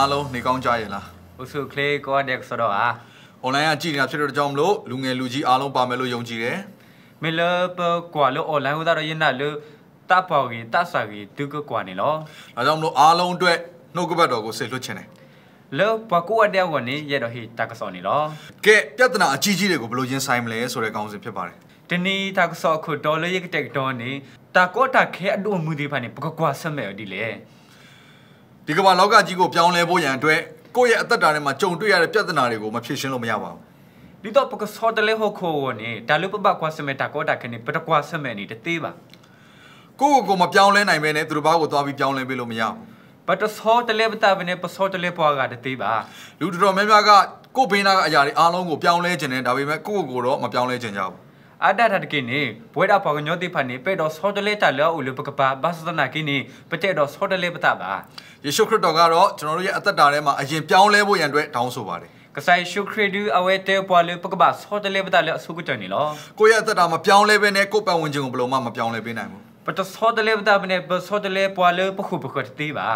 အားလုံးနေကောင်းကြရဲ့လားဥစုကလေးကောဒက်ဆိုတော့ဟာ online ကကြည့်နေတာဖြစ်တော့ကြောင့်မလို့လူငယ်လူကြီးအားလုံးပါမယ်လို့ယုံကြည်တယ်မလပကွာလို့ online ဟိုသားတော့ရင်နာလို့တပေါ်ကြီးတဆာကြီးဒုကကွာနေလောဒါကြောင့်မလို့အားလုံးအတွက်နှုတ်ကပတ်တော်ကိုဆေလွတ်ခြင်းတယ်လောပကူအတဲ့ဝင်ရတော့ဟိတကစောနေလောကဲပြဿနာအကြီးကြီးတွေကိုဘယ်လိုရင်ဆိုင်မလဲဆိုတဲ့ကောင်းစဉ်ဖြစ်ပါတယ်တနေ့တကစောခုဒေါ်လာရကတက်တော်နေတကောတာခဲအတူမှုဒီဖာနေပကကွာဆက်မဲ့ဒီလေဒီကမ္ဘာလောကကြီးကိုပြောင်းလဲဖို့ရန်အတွက်ကိုယ့်ရဲ့အသက်တာထဲမှာကြုံတွေ့ရတဲ့ပြဿနာတွေကိုမဖြေရှင်းလို့မရပါဘူးဒီတော့ပကစောတလေဟခိုဝနေဒါလူပပကွာစမေတာကောတာခနေပတကွာစမေနေတသေးပါကိုကိုကိုမပြောင်းလဲနိုင်ပဲနဲ့သူတို့ဘာကိုသွားပြီးပြောင်းလဲပေးလို့မရဘူးဘတ်တစောတလေပတာပဲနဲ့ပစောတလေပွားကတသေးပါလူတော်တော်များများကကို့ဘေးနာကအရာတွေအားလုံးကိုပြောင်းလဲခြင်းနဲ့ဒါပေမဲ့ကိုကိုကိုတော့မပြောင်းလဲခြင်းကြဘူးอาดาทัดกินีบวยดาพอกญอติพันนีเปดอสโฮเดเลตาလောဥလပကပါဘာသနာကိနေပတဲ့တော့ဆော့တလေးပတာပါယေရှုခရစ်တော်ကတော့ကျွန်တော်တို့ရဲ့အသက်တာထဲမှာအရင်ပြောင်းလဲဖို့ရန်အတွက်တောင်းဆိုပါတယ်ကဆိုင်ရှုခရစ်ဒူအဝဲတဲ့ပွာလေပကပါဆော့တလေးပတာလေအဆုကတနေလောကိုယ့်ရဲ့အသက်တာမပြောင်းလဲဘဲနဲ့ကိုယ့်ပတ်ဝန်းကျင်ကိုဘယ်လိုမှမပြောင်းလဲပေးနိုင်ဘူးပတဆော့တလေးပတာဘနဲ့ဆော့တလေးပွာလေပခုပခုတေးပါ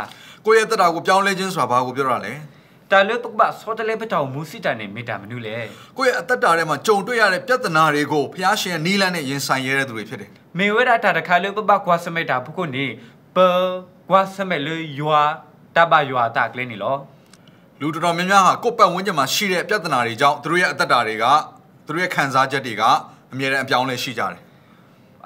ကိုယ့်ရဲ့အသက်တာကိုပြောင်းလဲခြင်းဆိုတာဘာကိုပြောတာလဲတာလွတ်တကဘာစောတလေပတောင်မူစစ်တန်နဲ့မေတ္တာမနုလေကိုယ့်ရဲ့အသက်တာထဲမှာကြုံတွေ့ရတဲ့ပြဿနာတွေကိုဖျားရှင်ရဲ့နီလန်းနဲ့ရင်ဆိုင်ရတဲ့သူတွေဖြစ်တယ်မေဝဲတာတာတခါလို့ပပကွာစမေတာဖုခုနေပကွာစမေလေယွာတဘယွာတာကလေးနေလောလူတော်တော်များများဟာကိုယ့်ပတ်ဝန်းကျင်မှာရှိတဲ့ပြဿနာတွေကြောင့်သူတို့ရဲ့အသက်တာတွေကသူတို့ရဲ့ခံစားချက်တွေကအမြဲတမ်းအပြောင်းလဲရှိကြတယ်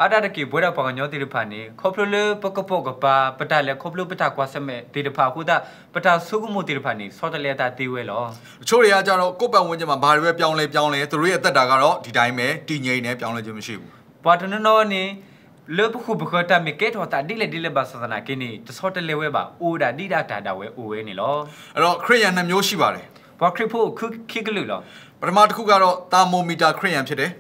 အာဒတကေဘွဲတော့ပကညောတိရဖာနေခေါပလလပကပေါကပါပတလည်းခေါပလပတကွာဆက်မဲ့တိရဖာခုဒပတဆုကမှုတိရဖာနေစောတလေတာတေးဝဲလောအချို့တွေကကြတော့ကိုယ်ပတ်ဝန်းကျင်မှာဘာတွေပဲပြောင်းလဲပြောင်းလဲသူတို့ရဲ့အသက်တာကတော့ဒီတိုင်းပဲတည်ငြိမ်နေပြောင်းလဲခြင်းမရှိဘူးပွာတနနောနေလေပခုပခတာမီကေထောတာဒီလေဒီလေဘာသနာကိနေတစောတလေဝဲပါအိုဒါဒီဒါတာတာဝဲအိုဝဲနေလောအဲ့တော့ခရိယန်နှစ်မျိုးရှိပါတယ်ဘာခရစ်ဖို့ခိကလူလောပထမတစ်ခုကတော့တာမိုမီတာခရိယန်ဖြစ်တယ်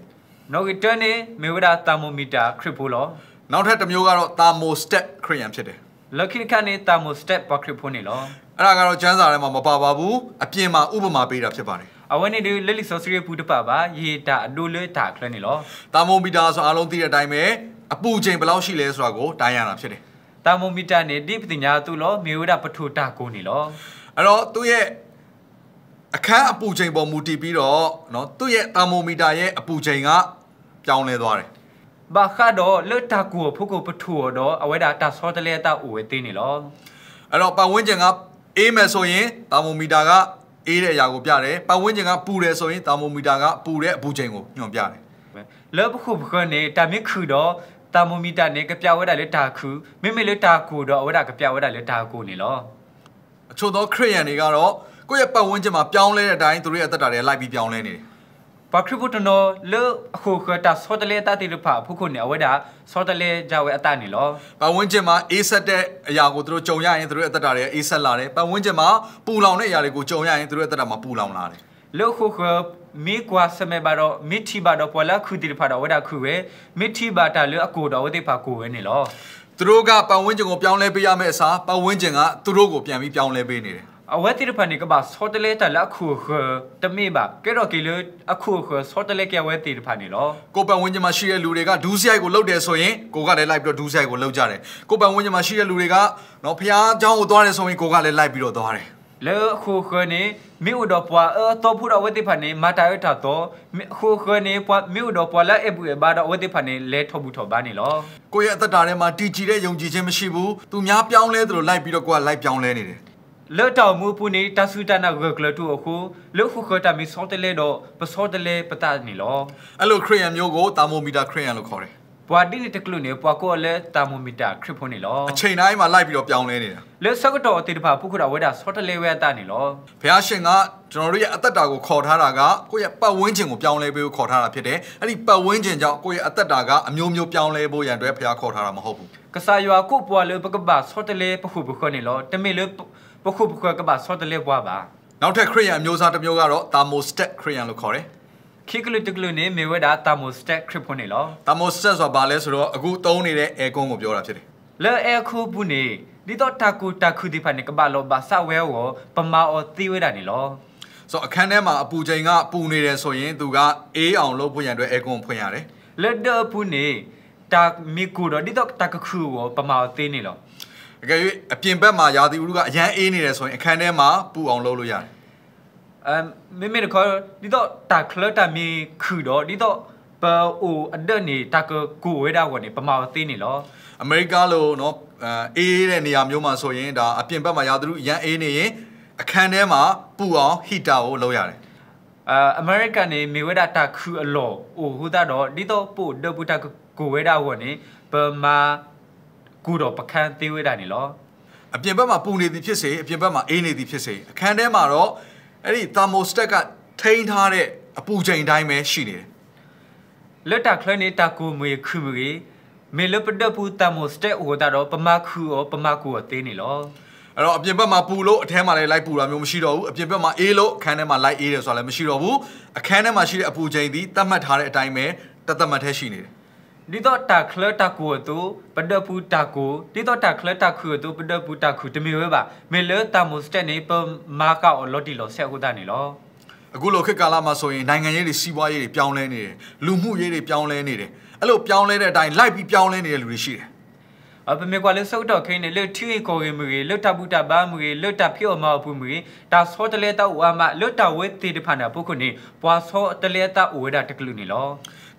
Nokia 20 Miura thermometer ခရစ်ဖို့လောနောက်ထပ်တစ်မျိုးကတော့ thermo step ခရီးရန်ဖြစ်တယ် Lucky ကနေ thermo step ဘာခရစ်ဖို့နေလောအဲ့ဒါကတော့ကျန်းစာထဲမှာမပါပါဘူးအပြင်မှာဥပမာပေးတာဖြစ်ပါတယ်အဝနေဒီလလီဆော့စရီပူတပါပါရေတာအတူလွဲတာခရနေလောတာမိုမီတာဆိုအားလုံးသိတဲ့အတိုင်းပဲအပူချိန်ဘယ်လောက်ရှိလဲဆိုတာကိုတိုင်းရတာဖြစ်တယ်တာမိုမီတာနဲ့တိပတိညာသူလောမြေဝဒပထုတာကိုနေလောအဲ့တော့သူ့ရဲ့အခန်းအပူချိန်ပေါ်မူတည်ပြီးတော့เนาะသူ့ရဲ့တာမိုမီတာရဲ့အပူချိန်ကပြောင်းလဲသွားတယ်ဘာခါတော့လွတ်တာကူဖုတ်ကိုပထူတော့အဝဲတာတဆောတလဲတာဦးဝဲတင်းနေလောအဲ့တော့ပတ်ဝန်းကျင်ကအေးမယ်ဆိုရင်တာမိုမီတာကအေးတဲ့အရာကိုပြတယ်ပတ်ဝန်းကျင်ကပူတယ်ဆိုရင်တာမိုမီတာကပူတဲ့အပူချိန်ကိုညွှန်ပြတယ်လောဘခုဘခနဲ့တာမင်ခူတော့တာမိုမီတာနဲ့ကပြဝဲတာလဲတာခူမိမိလဲတာကူတော့အဝဲတာကပြဝဲတာလဲတာကူနေလောအချို့သောခရိယန်တွေကတော့ကိုယ့်ရဲ့ပတ်ဝန်းကျင်မှာပြောင်းလဲတဲ့အတိုင်းသူတို့ရဲ့အသက်တာတွေလိုက်ပြီးပြောင်းလဲနေတယ်ပခရပုတနောလေအခုခတာစောတလေတတိရဖဖုခုနေအဝဲတာစောတလေကြဝဲအတနေလောပဝန်းကျင်မှာအေးဆက်တဲ့အရာကိုတို့ကြုံရရင်တို့ရဲ့အသက်တာတွေအေးဆက်လာတယ်ပဝန်းကျင်မှာပူလောင်တဲ့အရာတွေကိုကြုံရရင်တို့ရဲ့အသက်တာမှာပူလောင်လာတယ်လေခုခမေကွာစမေဘာတော့မိတီဘာတော့ပလာခုတိရဖတော့ဝဲတာခုဝဲမိတီဘာတာလေအကိုတော်ဝဲတိဖကိုဝဲနေလောသူတို့ကပဝန်းကျင်ကိုပြောင်းလဲပေးရမယ့်အစားပဝန်းကျင်ကသူတို့ကိုပြန်ပြီးပြောင်းလဲပေးနေတယ်အဝဲတိရဖန်ဒီကဘာစောတလေတလခုခတမေဘာကေတော့ကေလအခုခစောတလေကဝဲတိရဖန်နီလောကိုပန်ဝင်းကျမှာရှိတဲ့လူတွေကဒူးဆိုင်ကိုလှုပ်တယ်ဆိုရင်ကိုကလည်းလိုက်ပြီးတော့ဒူးဆိုင်ကိုလှုပ်ကြတယ်ကိုပန်ဝင်းကျမှာရှိတဲ့လူတွေကနော်ဖျားเจ้าကိုသွားတယ်ဆိုရင်ကိုကလည်းလိုက်ပြီးတော့သွားတယ်လေခုခနေမိဥဒပွားအတော့ဖူရဝတိဖန်နေမတာရတာတော့ခုခနေပွားမိဥဒပွားလာအဘူဘာဒဝတိဖန်နေလဲထဘူးထဘာနေလောကိုရဲ့အသက်တာထဲမှာတည်ကြည်တဲ့ယုံကြည်ခြင်းမရှိဘူးသူများပြောင်းလဲသလိုလိုက်ပြီးတော့ကိုကလိုက်ပြောင်းလဲနေတယ်လော်တောင်မူပူနေတဆူတနာဂကလတူအခုလော်ခုခတာမီဆောတလေတော့ပစောတလေပတနီလောအဲ့လိုခရီးယံမျိုးကိုတာမိုမီတာခရီးယံလို့ခေါ်တယ်ပွာဒီနေတကလူနေပွာကိုလည်းတာမိုမီတာခရစ်ဖုန်နေလောအချိန်တိုင်းမှာလိုက်ပြီးတော့ပြောင်းလဲနေတာလဲစကတော့အတေတပါပုခရဝဲတာဆော့တလေဝဲတာနေလောဘုရားရှင်ကကျွန်တော်တို့ရဲ့အသက်တာကိုခေါ်ထားတာကကိုယ့်ရဲ့ပတ်ဝန်းကျင်ကိုပြောင်းလဲပေးဖို့ခေါ်ထားတာဖြစ်တယ်အဲ့ဒီပတ်ဝန်းကျင်ကြောင့်ကိုယ့်ရဲ့အသက်တာကအမျိုးမျိုးပြောင်းလဲဖို့ရန်အတွက်ဘုရားခေါ်ထားတာမဟုတ်ဘူးကစားရွာကိုပွာလေပကဘာဆော့တလေပခုပခုနေလောတမေလေပခုပခုကဘာဆော့တလေပွားပါနောက်ထပ်ခရိယံအမျိုးအစားတစ်မျိုးကတော့တာမိုစတက်ခရိယံလို့ခေါ်တယ်ခိကလူတကလူနေမေဝဒါတာမိုစတက်ခရစ်ဖို့နေလောတာမိုစတက်ဆိုတာဘာလဲဆိုတော့အခုသုံးနေတဲ့အဲကွန်းကိုပြောတာဖြစ်တယ်လဲအဲခုပုနေဒီတော့တာကူတာခုဒီဖာနေကဘာလောဘာဆဝဲဝပမာအောသီဝဲတာနေလောဆိုအခန်းထဲမှာအပူချိန်ကပူနေတယ်ဆိုရင်သူကအေးအောင်လုပ်ဖို့ရန်အတွက်အဲကွန်းဖွင့်ရတယ်လက်တော့ပုနေတာမီကူတော့ဒီတော့တာကခုဝပမာအောသေးနေလောအကယ်၍အပြင်ဘက်မှာရာသီဥတုကအရန်အေးနေတယ်ဆိုရင်အခန်းထဲမှာပူအောင်လုပ်လို့ရတယ်အမ်မင်းမင်းခေါ်ဒီတော့တာကလတာမီခူတော့ဒီတော့ဘောအိုအတက်နေတာကကိုဝဲတာကနေပမာသေးနေလောအမေရိကလို့နော်အေးတဲ့နေရာမျိုးမှာဆိုရင်ဒါအပြင်ဘက်မှာရာသီဥတုအရန်အေးနေရင်အခန်းထဲမှာပူအောင်ဟီတာကိုလုပ်ရတယ်အာအမေရိကန်နေမေဝဒတာခူအလောအိုဟူတာတော့ဒီတော့ပို့ဒပူတာကိုဝဲတာကနေပမာကုတော့ပခန်းသေးဝဲတိုင်းနေလောအပြင်ဘက်မှာပူနေသည်ဖြစ်စေအပြင်ဘက်မှာအေးနေသည်ဖြစ်စေအခန်းထဲမှာတော့အဲ့ဒီ thermostat ကထိန်းထားတဲ့အပူချိန်တိုင်းပဲရှိနေတယ်လက်တာခလနေတာကိုမွေခုမကြီးမေလပဒပူ thermostat ဟိုတာတော့ပမခုရောပမခုရောသေးနေလောအဲ့တော့အပြင်ဘက်မှာပူလို့အထဲမှာလည်းလိုက်ပူတာမျိုးမရှိတော့ဘူးအပြင်ဘက်မှာအေးလို့အခန်းထဲမှာလိုက်အေးတယ်ဆိုတာလည်းမရှိတော့ဘူးအခန်းထဲမှာရှိတဲ့အပူချိန်သည်သတ်မှတ်ထားတဲ့အတိုင်းပဲတသက်မှတ်ထဲရှိနေတယ်ဒီတော့တာခလတာကိုတူပဒပူတာကိုဒီတော့တာခလတာခုတူပဒပူတာခုတမီဝဲပါမေလတာမုစတနေပမာကောက်လော်တီလော်ဆက်ဟုတ်တာနေလောအခုလိုခေတ်ကာလမှာဆိုရင်နိုင်ငံရေးတွေစီးပွားရေးတွေပြောင်းလဲနေတယ်လူမှုရေးတွေပြောင်းလဲနေတယ်အဲ့လိုပြောင်းလဲတဲ့အတိုင်းလိုက်ပြီးပြောင်းလဲနေတဲ့လူတွေရှိတယ်အပမေကွာလေစောက်တော့ခင်းနေလွတ်ထီကိုရီမူရီလွတ်တပူတဘာမူရီလွတ်တပြော့မပူမူရီဒါစောတလေတောက်ဝါမလွတ်တဝဲတီတဖာနာပုခုနေပွာစောတလေတောက်ဝဲတာတကလူနေလော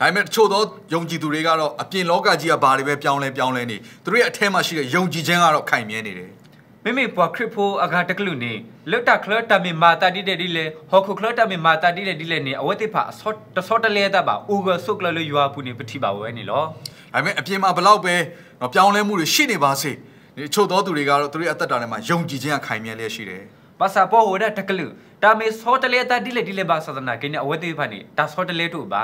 ဒါပေမဲ့တချို့သောယုံကြည်သူတွေကတော့အပြင်လောကကြီးကဘာတွေပဲပြောင်းလဲပြောင်းလဲနေသူတို့ရဲ့အထဲမှာရှိတဲ့ယုံကြည်ခြင်းကတော့ခိုင်မြဲနေတယ်မိမိပွားခရစ်ဖိုအဂါတကလူနေလွတ်တာခလတ်တမင်မာတာတိတဲ့ဒီလေဟောခုခလတ်တမင်မာတာတိတဲ့ဒီလေနေအဝတိဖာအစောတစောတလေတာပါဥကဆုကလလွယွာပူနေပတိပါဝဲနေလောဒါပေမဲ့အပြင်မှာဘလောက်ပဲပြောင်းလဲမှုတွေရှိနေပါစေဒီချို့သောသူတွေကတော့သူတို့ရဲ့အသက်တာထဲမှာယုံကြည်ခြင်းကခိုင်မြဲလျက်ရှိတယ်ဘာသာပေါ်ဝဒတကလူတာမေစောတလေတာဒီလေဒီလေဘာသာနာကိနေအဝတိဖာနေတာစောတလေတို့ပါ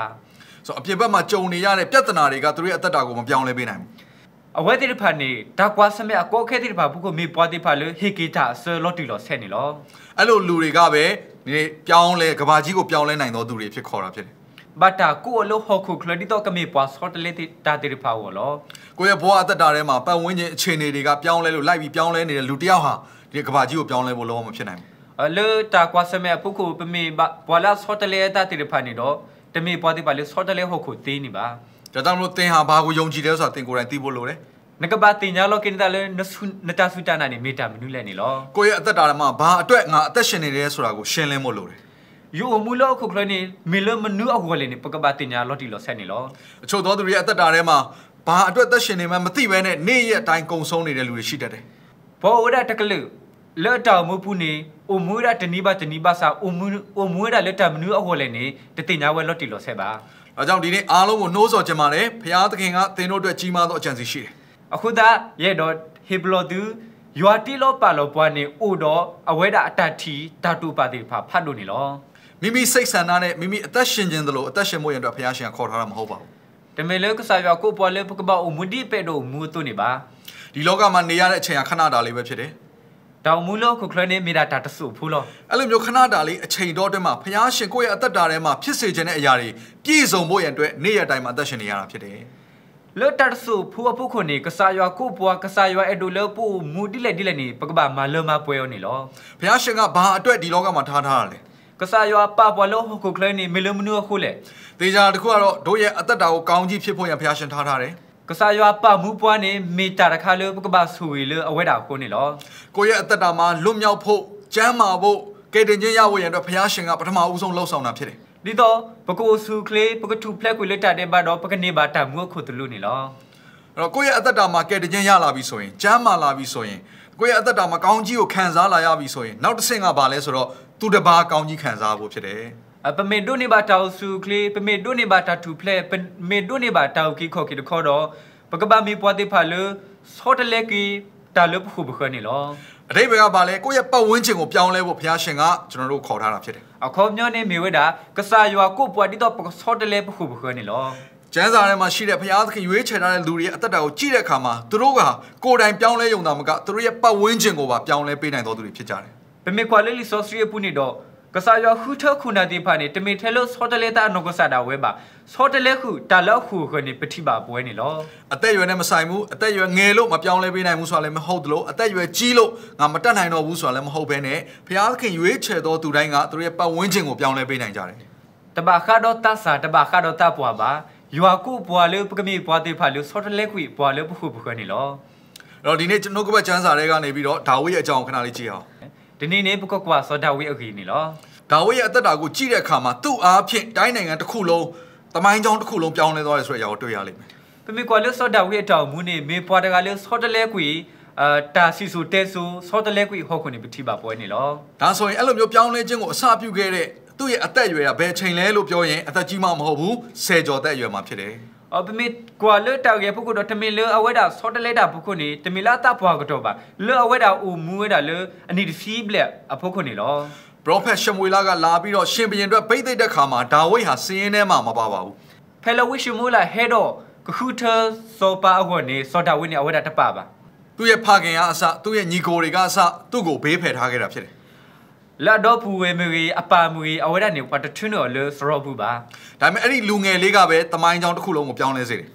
ဆိုတော့အပြင်ဘက်မှာကြုံနေရတဲ့ပြဿနာတွေကသူတို့ရဲ့အသက်တာကိုမပြောင်းလဲပေးနိုင်ဘူးအဝဲတိဖာနေဒါကွာစမဲအကောခဲတိဖာဘူးကိုမေပွားတိဖာလေဟီကီတာဆလော်တီလော်ဆဲနေလောအဲ့လိုလူတွေကပဲဒီပြောင်းလဲကဘာကြီးကိုပြောင်းလဲနိုင်တော့သူတွေဖြစ်ခေါ်တာဖြစ်တယ်ဘတ်တာကိုအလို့ဟော်ခုခလဒီတော့ကမေပွားဆော့တလေတာတိဖာဝလောကိုရဲ့ဘဝအသက်တာထဲမှာပတ်ဝန်းကျင်အခြေအနေတွေကပြောင်းလဲလို့လိုက်ပြီးပြောင်းလဲနေတဲ့လူတစ်ယောက်ဟာဒီကဘာကြီးကိုပြောင်းလဲဖို့လုံးဝမဖြစ်နိုင်ဘူးအလို့တာကွာစမဲပုခုပမေဘွာလာဆော့တလေတာတိဖာနေတော့တမေပွားတိပါလေဆော့တလဲဟုတ်ခုသေးနေပါဒါကြောင့်မလို့တင်ဟာဘာကိုယုံကြည်တယ်ဆိုတာတင်ကိုယ်တိုင်သိဖို့လိုတယ်နကပါတင်ညာလောကိနတလဲနဆုနတဆုတနာနေမေတ္တာမနုလဲနေလောကိုယ့်ရဲ့အသက်တာမှာဘာအတွက်ငါအသက်ရှင်နေတယ်ဆိုတာကိုရှင်းလင်းဖို့လိုတယ်ယူအမှုလောခုခလနေမေလမနူအဟောလေနေပကပတင်ညာလောတိလောဆက်နေလောအချို့သောသူတွေရဲ့အသက်တာထဲမှာဘာအတွက်သက်ရှင်နေမှမသိဘဲနဲ့နေ့ရက်တိုင်းကုံဆုံးနေတဲ့လူတွေရှိတတ်တယ်ဘောဝဒတကလူလက်တောင်မှုပုနေအမွေးရတနိဘတနိဘစာအမွေးအမွေးရလက်တမနူးအဟောလည်းနေတတိညာဝဲလော့တီလော်ဆက်ပါ။အဲကြောင့်ဒီနေ့အားလုံးကိုနှိုးဆော်ချင်ပါတယ်။ဖရာသခင်ကသင်တို့အတွက်ကြီးမားသောအကြံစီရှိတယ်။အခုသားရဲ့တော့ဟေဘလောသူယွာတီလောပါလောပွားနေဥတော်အဝဲတာအတထီဓာတုပါတိဖာဖတ်လို့နေလော။မိမိစိတ်ဆန္ဒနဲ့မိမိအသက်ရှင်ခြင်းသလိုအသက်ရှင်မှုရန်အတွက်ဖရာရှင်ကခေါ်ထားတာမဟုတ်ပါဘူး။တမေလောကစားရကိုပေါ်လေပကပအမှုဒီပေတို့မူတုန်နေပါ။ဒီလောကမှာနေရတဲ့အချိန်ကခဏတာလေးပဲဖြစ်တယ်။တောင်မူလို့ခုခရနေမိတာဒါတဆူဖူးလို့အဲ့လိုမျိုးခဏတာလေးအချိန်တော့အတွင်းမှာဖျားရှင်ကိုယ့်ရဲ့အသက်တာထဲမှာဖြစ်စေခြင်းတဲ့အရာတွေပြည့်စုံဖို့ရန်အတွက်နေ့ရက်တိုင်းမှာအသက်ရှင်နေရတာဖြစ်တယ်လောတတ်ဆူဖူအပုခုနေကစားရွာကိုပွားကစားရွာအဒူလောပူမူတိလက်တိလက်နေပကပမာလမပွဲရောနေလောဘုရားရှင်ကဘာအတွက်ဒီလောကမှာထားထားတာလဲကစားရွာပပွားလို့ဟုတ်ကိုကလဲနေမေလမနူခုလေတေချာတခုကတော့တို့ရဲ့အသက်တာကိုကောင်းကြီးဖြစ်ဖို့ရန်ဘုရားရှင်ထားထားတယ်ကစားရွာပမှုပွားနေမေတာတခါလို့ပကပဆူဝီလို့အဝဲတာကိုနေလောကိုယ့်ရဲ့အသက်တာမှာလွတ်မြောက်ဖို့ကျမ်းမာဖို့ကယ်တင်ခြင်းရဖို့ရန်အတွက်ဘုရားရှင်ကပထမဦးဆုံးလှုပ်ဆောင်တာဖြစ်တယ်ဒီတော့ပကိုစုကလေးပကထုဖလက်ကိုလက်တာတဲ့ပါတော့ပကနေပါတာမှုခုတလူနေလောအဲ့တော့ကိုယ့်ရဲ့အသက်တာမှာကယ်တင်ခြင်းရလာပြီဆိုရင်ကျမ်းမာလာပြီဆိုရင်ကိုယ့်ရဲ့အသက်တာမှာကောင်းကြီးကိုခံစားလာရပြီဆိုရင်နောက်တစ်ဆင့်ကဘာလဲဆိုတော့သူတပါးကောင်းကြီးခံစားဖို့ဖြစ်တယ်ပမေဒုန်နေပါတောက်စုကလေးပမေဒုန်နေပါတာထူဖလက်ပမေဒုန်နေပါတောက်ကိခေါကိတခေါ်တော့ပကပမီပွားတိဖာလဆောတလက်ကီတာလွတ်ဖို့ဘခနေလောအတိတ်ဘကပါလဲကိုယ့်ရဲ့ပတ်ဝန်းကျင်ကိုပြောင်းလဲဖို့ဘုရားရှင်ကကျွန်တော်တို့ခေါ်ထားတာဖြစ်တယ်အခေါ်မျောနေမိဝဲတာကစားရွာကိုပွားတိတော့ပစောတလဲဖို့ဘခနေလောကျမ်းစာထဲမှာရှိတဲ့ဘုရားသခင်ရွေးချယ်ထားတဲ့လူတွေရဲ့အသက်တာကိုကြည့်တဲ့အခါမှာသူတို့ကကိုယ်တိုင်ပြောင်းလဲယုံတာမကသူတို့ရဲ့ပတ်ဝန်းကျင်ကိုပါပြောင်းလဲပေးနိုင်တော်သူတွေဖြစ်ကြတယ်။ပေမေခွာလေးလီဆော့စရီပူနေတော့ကဆာယောခုထခုနာတိဖာနေတမေထဲလို့ဆောတလေတာနုကဆာတာဝဲပါဆောတလေခုတလောက်ခုခနေပတိပါပွဲနေလောအသက်ရွယ်နဲ့မဆိုင်ဘူးအသက်ရွယ်ငယ်လို့မပြောင်းလဲပေးနိုင်ဘူးဆိုတာလည်းမဟုတ်တလို့အသက်ရွယ်ကြီးလို့ငါမတက်နိုင်တော့ဘူးဆိုတာလည်းမဟုတ်ဘဲနဲ့ဘုရားခင်ရွေးချယ်တော်သူတိုင်းကသူတို့ရဲ့ပတ်ဝန်းကျင်ကိုပြောင်းလဲပေးနိုင်ကြတယ်တဘာခါတော့တဆာတဘာခါတော့တပွားပါယွာကုပွားလေပကမိပွားတေဖာလေဆောတလေခုပွားလေဘခုဘခုနေလောတော့ဒီနေ့ကျွန်တော်ကပတ်ချမ်းစာတွေကနေပြီးတော့ဒါဝိရဲ့အကြောင်းခဏလေးကြည့်အောင်ဒီနေ့နေပုကကွာစောဒဝိအခီနေလောဒါဝိရဲ့အသက်တာကိုကြည့်တဲ့အခါမှာသူ့အားဖြင့်တိုင်းနိုင်ငံတစ်ခုလုံးတမိုင်းကြောင်းတစ်ခုလုံးပြောင်းလဲသွားတယ်ဆိုတဲ့အကြောင်းတွေ့ရလိမ့်မယ်ပမေကွာလို့စောဒဝိအတောင်မူနေမေပွားတကလို့စောတလဲကွီအာတာစီဆိုတဲဆိုစောတလဲကွီဟောက်ခွနေပတိပါပွဲနေလောဒါဆိုရင်အဲ့လိုမျိုးပြောင်းလဲခြင်းကိုအစပြုခဲ့တဲ့သူ့ရဲ့အသက်အရွယ်ကဘယ်ချိန်လဲလို့ပြောရင်အသက်ကြီးမှမဟုတ်ဘူးဆယ်ကျော်သက်အရွယ်မှဖြစ်တယ်အပမေကွာလတောက်ရဖုကတော့တမင်လအဝဲတာဆော့တလက်တာဖုခုနေတမင်လာတဘွားကတော့ပါလအဝဲတာအူမူဝဲတာလအနိတဖီဘလက်အဖုခုနေလောပရောဖက်ရှမွေလာကလာပြီးတော့ရှင်ဘရင်အတွက်ပိတ်သိတဲ့ခါမှာဒါဝိတ်ဟာစင်းရင်းထဲမှာမပါပါဘူးဖဲလဝိရှမူလာဟဲတော့ကခုထစောပါအခေါ်နေစောတာဝိနေအဝဲတာတပပါသူ့ရဲ့ဖခင်ကအစသူ့ရဲ့ညီကိုတွေကအစသူ့ကိုဘေးဖယ်ထားခဲ့တာဖြစ်တယ်လာတော့ဖူဝေမီအပါမူအဝဲကနေပတ်ထွန်းတော်လို့ဆိုတော့ဘူးပါဒါပေမဲ့အဲ့ဒီလူငယ်လေးကပဲတမိုင်းကြောင်းတစ်ခုလုံးကိုပြောင်းလဲစေတယ်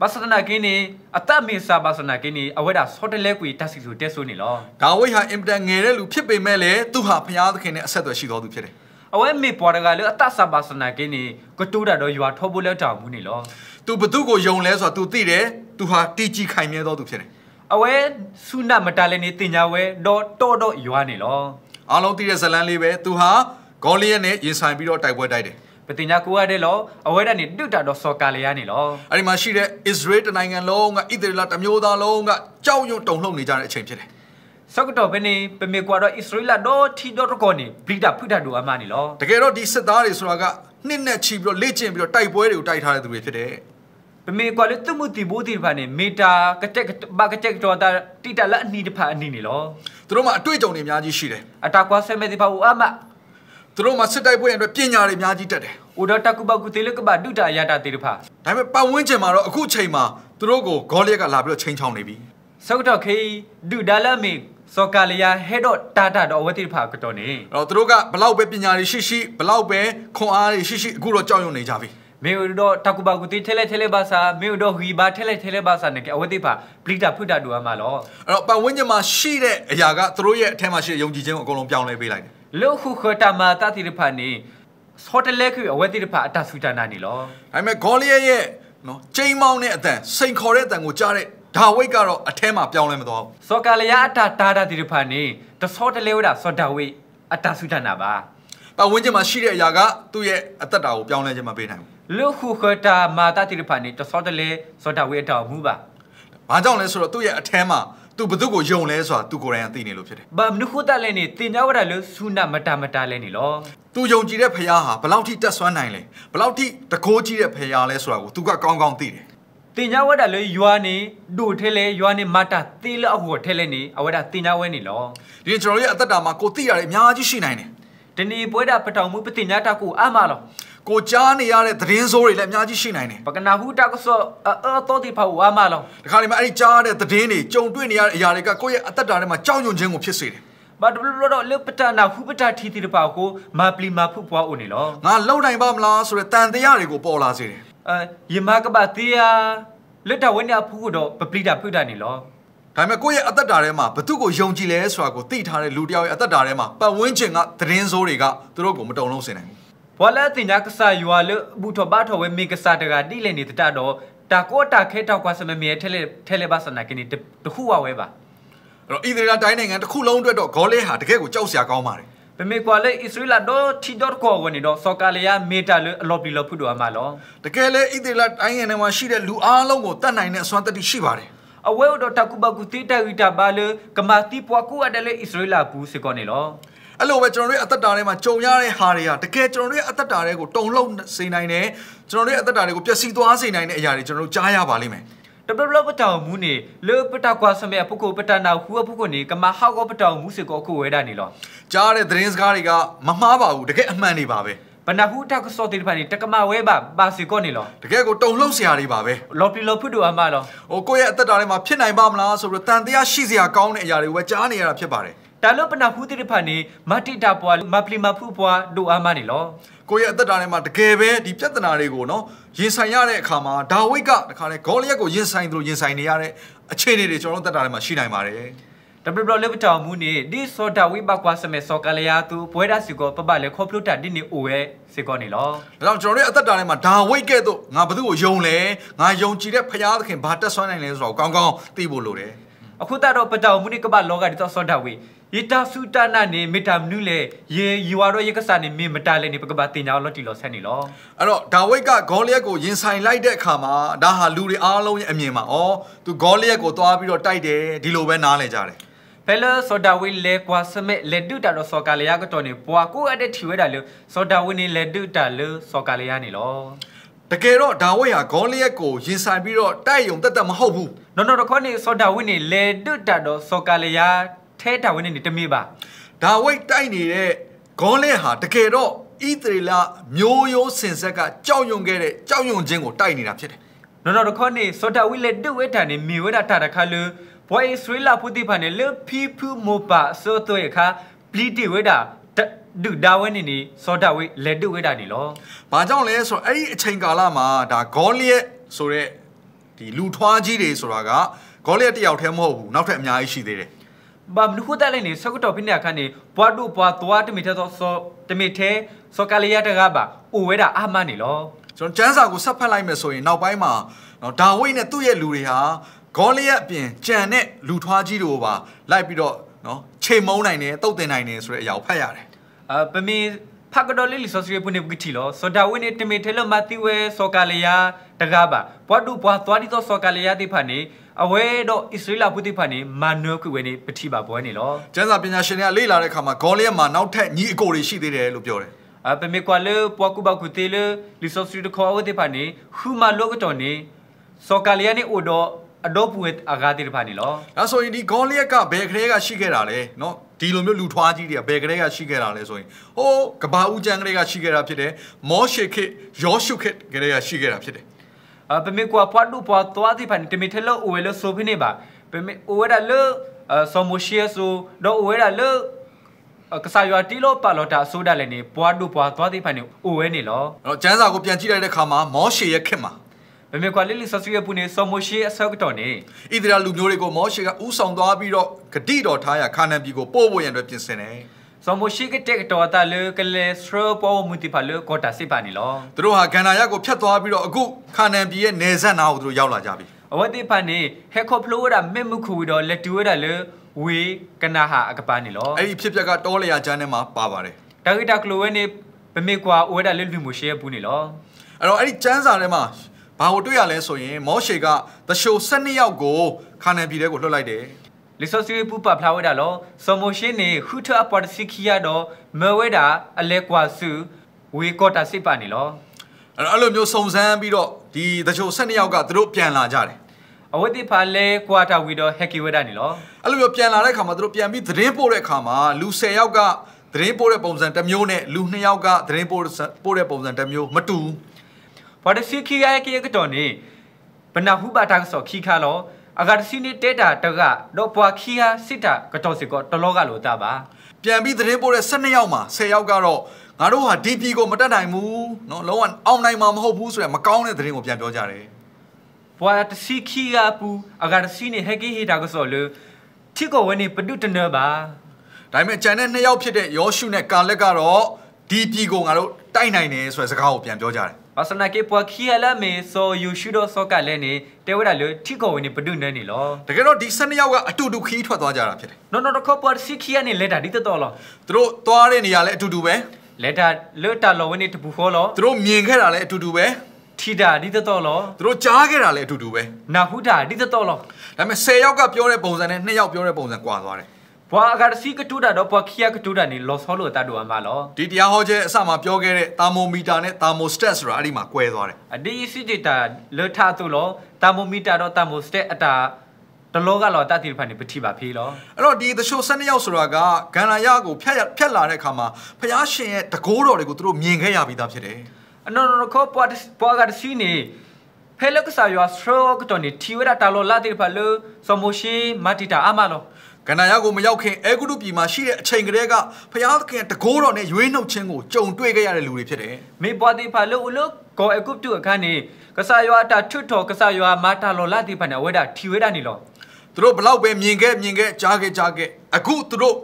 ဘာသနာကင်းနေအတမေစာဘာသနာကင်းနေအဝဲတာဆော့တလဲကွေတက်စီဆိုတက်ဆိုနေလောဒါဝိတ်ဟာအင်ပတန်ငယ်တဲ့လူဖြစ်ပေမဲ့လည်းသူဟာဖျားသခင်နဲ့အဆက်အသွယ်ရှိတော်သူဖြစ်တယ်အဝဲမေပွားတကလည်းအတဆဘာသနာကင်းနေကတိုးတာတော့ရွာထောဖို့လဲတောင်ဘူးနေလောသူဘသူကိုယုံလဲဆိုတာ तू သိတယ်သူဟာတီကြီးခိုင်မြဲတော်သူဖြစ်တယ်အဝဲဆုနမတလည်းနေတင်ညာဝဲတော့တော့တော့ရွာနေလောအားလုံးသိတဲ့ဇလန်းလေးပဲသူဟာဂေါလီယက်နဲ့ရင်ဆိုင်ပြီးတော့တိုက်ပွဲတိုက်တယ်ပတင်ညာကိုရတဲ့လောအဝဲတက်နေတွတ်တာတော့ဆော်ကာလေရနေလောအဲ့ဒီမှာရှိတဲ့ Israel တနိုင်ငံလုံးကအီသီရီလာတမျိုးသားလုံးကကြောက်ရွံ့တုန်လှုပ်နေကြတဲ့အချိန်ဖြစ်တယ်ဆော့ကတော့ဘယ်နေပမေကွာတော့အစ္စရေးလတော့ထီတော့တကောနေဘရိတာဖိတာတို့အမှနေလောတကယ်တော့ဒီစစ်သားတွေဆိုတာကနှစ်နဲ့ချီပြီးတော့လေ့ကျင့်ပြီးတော့တိုက်ပွဲတွေကိုတိုက်ထားတဲ့သူတွေဖြစ်တယ်ပမေကွာလေသူမှုတီဘိုးတီဖာနေမီတာကတက်ကဘကတက်တော်တာတီတာလက်အနီတဖာအနီနေလောသူတို့မှာအတွေ့အကြုံတွေအများကြီးရှိတယ်အတာကွာဆဲမဲဒီပါဦးအမသူတို့မှာစစ်တိုက်ပွဲအတွက်ပညာတွေအများကြီးတက်တယ်ဦးတော်တကူပကူတေလကပဒုတာရတာတေရဖာဒါပေမဲ့ပတ်ဝန်းကျင်မှာတော့အခုချိန်မှာသူတို့ကိုဂေါ်လျက်ကလာပြီးတော့ချိန်ချောင်းနေပြီစောက်တော့ခေဒုဒါလမေစောကလျာဟဲ့တော့တာတာတော့ဝတိဖာကတော့နေအဲ့တော့သူတို့ကဘလောက်ပဲပညာတွေရှိရှိဘလောက်ပဲခွန်အားတွေရှိရှိအခုတော့ကြောက်ရွံ့နေကြပြီမေဦးတော့တကူပါကူတီထဲလဲထဲလဲပါစာမေဦးတော့ဂီပါထဲလဲထဲလဲပါစာနဲ့ကဲအဝတိဖာပလိတာဖွတာတူအမလောအဲ့တော့ပတ်ဝန်းကျင်မှာရှိတဲ့အရာကသူတို့ရဲ့အထက်မှာရှိတဲ့ယုံကြည်ခြင်းကိုအကုန်လုံးပြောင်းလဲပေးလိုက်တယ်လို့ခုခတာမာတတိရဖာနေစောတလဲခွေအဝတိရဖာအတဆူတနာနေလောဒါပေမဲ့ဂေါလီယရဲ့နော်ချိန်မောင်းတဲ့အတန်စိန်ခေါ်တဲ့အတန်ကိုကြားတဲ့ဒါဝိတ်ကတော့အထဲမှာပြောင်းလဲမသွားဘူးစောကာလယာအတာတာတာတိရဖာနေတစောတလဲဝဒစောဒဝိတ်အတဆူတနာပါပတ်ဝန်းကျင်မှာရှိတဲ့အရာကသူ့ရဲ့အသက်တာကိုပြောင်းလဲခြင်းမပေးနိုင်ဘူးလူခုခတာမာတာတိရဖာနေတစောတလေစောတာဝေတောင်မူပါ။ဘာကြောင့်လဲဆိုတော့သူ့ရဲ့အထဲမှာသူဘသူကိုယုံလဲဆိုတာသူကိုယ်တိုင်သိနေလို့ဖြစ်တယ်။ဘာမနုခုတလည်းနေတင်ကြဝရလို့ဆုနာမတာမတာလည်းနေလို့သူယုံကြည်တဲ့ဖရာဟာဘလောက်ထိတက်ဆွမ်းနိုင်လဲဘလောက်ထိတကိုးကြီးတဲ့ဖရာလဲဆိုတာကိုသူကကောင်းကောင်းသိတယ်။တင်ကြဝရလည်းယွာနေဒိုထဲလည်းယွာနေမတာသေးလို့အဟောထဲလည်းနေအဝရတင်ကြဝဲနေလို့ဒီကျွန်တော်ရဲ့အသက်တာမှာကိုသိရတယ်အများကြီးရှိနိုင်တယ်။ဒီနေ့ပွဲတာပထောင်မှုပတင်ညာတာကိုအမှားလို့ကိုကြားနေရတဲ့သတင်းစိုးတွေလည်းအများကြီးရှိနိုင်တယ်ပကနာဟုတကဆောအာတော်ဒီဖာဝါမလောင်ဒီခါလေးမှာအဲ့ဒီကြားရတဲ့သတင်းတွေကြုံတွေ့နေရတဲ့အရာတွေကကိုယ့်ရဲ့အသက်တာထဲမှာကြောက်ရွံ့ခြင်းကိုဖြစ်စေတယ်ဘာတဘလို့တော့လေပတနာဟုပတတီတီတပါကိုမပလီမာဖုပွားဦးနေလောငါလောက်နိုင်ပါမလားဆိုတဲ့တန်တရားတွေကိုပေါ်လာစေတယ်အဲယမကပတီယာလွတ်တော်ဝင်းရဖုကတော့ပပလီတာဖုတာနေလောဒါပေမဲ့ကိုယ့်ရဲ့အသက်တာထဲမှာဘသူ့ကိုယုံကြည်လဲဆိုတာကိုသိထားတဲ့လူတယောက်ရဲ့အသက်တာထဲမှာပတ်ဝန်းကျင်ကသတင်းစိုးတွေကသူတို့ကိုမတုံ့လုံးစေနိုင်ဘူးဝလာတင်ညာကဆာယွာလဘူထဘာထဝဲမီကဆာတကတိလေနေတတတော့တာကောတာခဲတောက်ကဆမမီထဲလေထဲလေပါစနာကင်းတခုဝဝဲပါအဲ့တော့အီသီရီယာတိုင်းနိုင်ငံတစ်ခုလုံးအတွက်တော့ဂေါ်လေးဟာတကယ့်ကိုကြောက်စရာကောင်းပါတယ်ပမေကွာလေအစ္စရီလာဒေါ်တီဒေါ်ကောဝနီဒေါ်ဆောကာလီယာမီတာလအလော်ပီလော်ဖုတိုအမလောတကယ်လေအီသီရီယာတိုင်းနိုင်ငံမှာရှိတဲ့လူအလုံးကိုတတ်နိုင်တဲ့အစွမ်းတတ္တိရှိပါတယ်အဝဲဒေါ်တာကူဘကူတီတာဂီတာဘာလကမာတီပွားကူအဒလေအစ္စရီလာဘူးစကောနေလောအဲ့လိုပဲကျွန်တော်တို့ရဲ့အသက်တာထဲမှာကြုံရတဲ့ဟာတွေဟာတကယ်ကျွန်တော်တို့ရဲ့အသက်တာတွေကိုတုံလှုပ်စေနိုင်တယ်ကျွန်တော်တို့ရဲ့အသက်တာတွေကိုပျက်စီးသွားစေနိုင်တဲ့အရာတွေကျွန်တော်တို့ကြားရပါလိမ့်မယ်တပလပတောင်မူနေလေပတကွာဆမေပုကိုပတနာဟူပုကိုနေကမဟောက်ကပတောင်မူစေကိုကိုဝဲတာနေလောကြားတဲ့သတင်းစကားတွေကမမှားပါဘူးတကယ်အမှန်တွေပါပဲပနဟုတကစောတိဖာနေတကမဝဲပါပါစီကောနေလောတကယ်ကိုတုံလှုပ်စရာတွေပါပဲလော်ပီလော်ဖုတူအမလောဟိုကိုယ့်ရဲ့အသက်တာထဲမှာဖြစ်နိုင်ပါမလားဆိုပြီးတော့တန်တရားရှိစရာကောင်းတဲ့အရာတွေကိုပဲကြားနေရတာဖြစ်ပါတယ်တာလို့ပနာဖူးတိရဖတ်နေမတိတာပွားမပလီမဖူးပွားတို့အားမနေလောကိုရဲ့အသက်တာထဲမှာတကယ်ပဲဒီပြဿနာတွေကိုနော်ရင်ဆိုင်ရတဲ့အခါမှာဒါဝိတ်ကတခါလေဂေါလိယက်ကိုရင်ဆိုင်သူရင်ဆိုင်နေရတဲ့အခြေအနေတွေကျွန်တော်တို့သက်တာထဲမှာရှိနိုင်ပါတယ်တပပလပတောင်မူနေဒီစောတာဝိပကွာစမေစောကလယာသူဘွဲဒါစီကိုပပလေခေါပလုတာဒီနေအိုရဲ့စေကောနေလောဒါကြောင့်ကျွန်တော်တို့အသက်တာထဲမှာဒါဝိတ်ကဲ့သို့ငါဘသူ့ကိုယုံလဲငါယုံကြည်တဲ့ဖရာသခင်ဘာတက်ဆွမ်းနိုင်လဲဆိုတော့ကောင်းကောင်းသိဖို့လိုတယ်အခုတတော့ပတောင်မူနေကပလောကဒီတော့စောတာဝိယတာစုတနာနေမေတ္တာမနုလေယေယူဝါရောယေကဆာနေမေမတာလေနေပကပတင်ညာလောတီလောဆန်နေလောအဲ့တော့ဒါဝိတ်ကဂေါလိယက်ကိုယင်ဆိုင်လိုက်တဲ့အခါမှာဒါဟာလူတွေအားလုံးရဲ့အမြင်မှာဩသူဂေါလိယက်ကိုသွားပြီးတော့တိုက်တယ်ဒီလိုပဲနားလည်ကြတယ်ဖဲလဆိုဒါဝိလေကွာစမေလက်ဒူတာတော့စောကလျာကတော်နေပွာကိုအတဲ့ထီဝဲတာလို့စောဒါဝိနေလက်ဒူတာလို့စောကလျာနေလောတကယ်တော့ဒါဝိဟာဂေါလိယက်ကိုယင်ဆိုင်ပြီးတော့တိုက်ယုံတက်တက်မဟုတ်ဘူးနော်နော်တခေါနေစောဒါဝိနေလက်ဒူတာတော့စောကလျာထဲတာဝင်းနဲ့တမေးပါဒါဝိတ်တိုက်နေတဲ့ဂေါလင်ဟာတကယ်တော့ဣသရေလမျိုးရိုးစင်ဆက်ကကြောက်ရွံ့ခဲ့တဲ့ကြောက်ရွံ့ခြင်းကိုတိုက်နေတာဖြစ်တယ်နော်နော်တခေါနေစောတာဝိလက်ဒွေတာနေမြေဝဒတာတခါလူဘွေစရီလာပုတိဖာနေလေဖီဖူမောပါစောတွေခါပလီတီဝဒဒုဒါဝဲနေနေစောတာဝိလက်ဒွေတာနေလောဘာကြောင့်လဲဆိုတော့အဲ့ဒီအချိန်ကာလမှာဒါဂေါလျက်ဆိုတဲ့ဒီလူထွားကြီးတွေဆိုတာကဂေါလျက်တယောက်တည်းမဟုတ်ဘူးနောက်ထပ်အများကြီးရှိသေးတယ်ဘာမနခုတလည်းနေစကတော်ဖိနေခါနေဘွားတို့ဘွားသွားတမိတဲ့သောတမိတဲ့စောကလေးရတကပါအိုဝဲတာအာမနေလောကျွန်တော်ကျန်းစာကိုဆက်ဖက်လိုက်မယ်ဆိုရင်နောက်ပိုင်းမှာနော်ဒါဝိတ်နဲ့သူ့ရဲ့လူတွေဟာဂေါလိယအပြင်ကြံတဲ့လူထွားကြီးတွေကိုပါလိုက်ပြီးတော့နော်ချိန်မုံနိုင်တယ်တုတ်တင်နိုင်တယ်ဆိုတဲ့အရာကိုဖတ်ရတယ်အပမေဖကတော်လေးလီဆိုစရီပုန်နေပကတိလောစောဒဝင်းနေတမေထဲလမတိဝဲစောကလျာတကားပါဘွားတူဘွားသွားတိတော့စောကလျာတိဖာနေအဝဲတော့ဣသရေလပုတိဖာနေမာနောကွေနေပတိပါဘွဲနေလောကျမ်းစာပညာရှင်တွေကလေ့လာတဲ့အခါမှာဂေါ်လျက်မှာနောက်ထပ်ညီအကိုတွေရှိသေးတယ်လို့ပြောတယ်အပမေကွာလေပွားကူဘကူတေလေလီဆိုစရီတခေါ်ဝတိဖာနေဟူမာလောကတော်နေစောကလျာနေအိုတော့အတော့ပူရဲ့အကားတိရဖာနေလောဒါဆိုရင်ဒီဂေါလျက်ကဘယ်ကလေးကရှိခဲ့တာလဲနော်ဒီလိုမျိုးလူထွားကြီးတွေကဘယ်ကလေးကရှိခဲ့တာလဲဆိုရင်ဟိုးကဘာဦးကျန်ကလေးကရှိခဲ့တာဖြစ်တယ်မောရှေခေယောရှုခေကလေးကရှိခဲ့တာဖြစ်တယ်အပမေကွာပွားတူပွားသွားတိဖာနေတမီထဲလောအိုဝဲလောဆိုဖိနေပါပမေအိုဝဲဒါလောဆောမိုရှီယဆိုတော့အိုဝဲဒါလောကစားရွာတီလို့ပါလော်တာအစိုးရလည်းနေပွားတို့ပွားသွားသိဖိုင်နေအိုဝဲနေလောအဲ့တော့ကျန်းစာကိုပြန်ကြည့်လိုက်တဲ့ခါမှာမောရှေရဲ့ခင်မှာမမေကွာလေးလေးဆဆူရဲ့ပူနေဆော်မိုရှေအဆောက်တော်နေဣသရေလလူမျိုးတွေကိုမောရှေကဥဆောင်သွားပြီးတော့ဂတိတော်ထားရခါနန်ပြည်ကိုပို့ဖို့ရန်အတွက်ပြင်ဆင်တယ်ဆော်မိုရှေကတက်တော်တာလေကလေးစရပေါ်မူတီဖာလေကောတာစီပါနီလောသူတို့ဟာကန္နာယကိုဖျက်သွားပြီးတော့အခုခါနန်ပြည်ရဲ့နယ်စပ်နားကိုသူတို့ရောက်လာကြပြီအဝတိဖာနေဟက်ခေါဖလိုရာမေမှုခူတော်လက်တူရလေဝေကနာဟာအကပားနေလောအဲ့ဒီဖြစ်ပျက်ကတောလျာချမ်းထဲမှာပါပါတယ်တာဂီတာကလိုဝဲနေပမေကွာဝဲတာလေလူမျိုးရှေပူနေလောအဲ့တော့အဲ့ဒီချမ်းစာထဲမှာ။ဘာကိုတွေ့ရလဲဆိုရင်မောရှေကသရှို12ယောက်ကိုခါနန်ပြည်ထဲကိုလွှတ်လိုက်တယ်။လီဆိုစီပူပဖလာဝဲတာလောစမိုရှင်းနေဟူထအပေါ်တစီခီရတော့မဝဲတာ အလဲကွာစုဝေကောတာစိပနေလောအဲ့လိုမျိုးစုံစမ်းပြီးတော့ဒီသချို12ယောက်ကသူတို့ပြန်လာကြတယ်အဝတိဖာလဲကွာတာဝီတော့ဟက်ကီဝဲတာနေလောအဲ့လိုမျိုးပြန်လာတဲ့ခါမှာသူတို့ပြန်ပြီးသတင်းပို့တဲ့ခါမှာလူ10ယောက်ကသတင်းပို့တဲ့ပုံစံတစ်မျိုးနဲ့လူ2ယောက်ကသတင်းပို့ပို့တဲ့ပုံစံတစ်မျိုးမတူဘူးဘာတစီခိကဲကေကတော်နေဘနာဟုပါတာဆောခိခါလောအဂါတစီနေတဲတာတကတော့ပွားခိဟာစစ်တာကတော်စစ်ကောတလောကလိုတာပါပြန်ပြီးသတင်းပို့တဲ့12ယောက်မှာ10ယောက်ကတော့ငါတို့ဟာဒီပြည်ကိုမတက်နိုင်ဘူးเนาะလုံးဝအောင်နိုင်မှာမဟုတ်ဘူးဆိုတဲ့မကောင်းတဲ့သတင်းကိုပြန်ပြောကြတယ်ပွားတစီခိကပူအဂါတစီနေဟက်ကေဟီတာကဆောလေထိကောဝနေပဒုတနပါဒါပေမဲ့ဂျန်နဲ့နှစ်ယောက်ဖြစ်တဲ့ယောရှုနဲ့ကာလက်ကတော့ဒီပြည်ကိုငါတို့တိုက်နိုင်တယ်ဆိုတဲ့စကားကိုပြန်ပြောကြတယ်ဘာစနာကေပွားခီအလာမေဆိုယူရှိတော့ဆော့ကလည်းနေတဲဝဲတာလို့ထိကောဝင်နေဘဒုနဲနေလောတကယ်တော့ဒီ၁၂ယောက်ကအတူတူခီးထွက်သွားကြတာဖြစ်တယ်နော်နော်တခေါ်ပွားစီခီရနေလက်တာဒီတတော်လောသူတို့သွားတဲ့နေရာလည်းအတူတူပဲလက်တာလွတ်တာလောဝင်နေတပူခေါ်လောသူတို့မြင်ခဲ့တာလည်းအတူတူပဲထီတာဒီတတော်လောသူတို့ကြားခဲ့တာလည်းအတူတူပဲနာဟုတာဒီတတော်လောဒါပေမဲ့၁၀ယောက်ကပြောတဲ့ပုံစံနဲ့၂ယောက်ပြောတဲ့ပုံစံကွာသွားတယ်ဘွာအဂါစီကတူတာတော့ဘွာခီယာကတူတာနေလော်ဆောလို့တတ်တူအမလောဒီတရားဟောချက်အစမှာပြောခဲ့တဲ့သာမိုမီတာနဲ့သာမိုစတက်ဆိုတာအဲ့ဒီမှာ꿰သွားတယ်အဒီစီဂျီတာလွထသူလောသာမိုမီတာတော့သာမိုစတက်အတာတလောကလောတတိဖန်နေပတိပါဖေးလောအဲ့တော့ဒီသရှို12ယောက်ဆိုတာကဂန္ဓာယကိုဖျက်ဖျက်လာတဲ့အခါမှာဖျားရှင်ရဲ့တကိုးတော်တွေကိုသူတို့မြင်ခဲ့ရပြီးသားဖြစ်တယ်အနော်နော်ခေါ်ပွားပွားကတစီနေဖဲလကစာယောစထရော့ကတော်နေတီဝရတာလောလာတိဖာလောစမိုရှိမတီတာအမလောကန္နာရကိုမရောက်ခင်အဲဂုတုပြည်မှာရှိတဲ့အချိန်ကလေးကဖျားသခင်တကိုးတော်နဲ့ရွေးနှုတ်ခြင်းကိုကြုံတွေ့ခဲ့ရတဲ့လူတွေဖြစ်တယ်။မေပွားတိဖာလုလုကောအဂုတုအခန်းနေကဆာယွာတာထွတ်တော်ကဆာယွာမာတာလောလာတိဖာနဝဲတာထီဝဲတာနေလောသူတို့ဘလောက်ပဲမြင်ခဲ့မြင်ခဲ့ကြားခဲ့ကြားခဲ့အခုသူတို့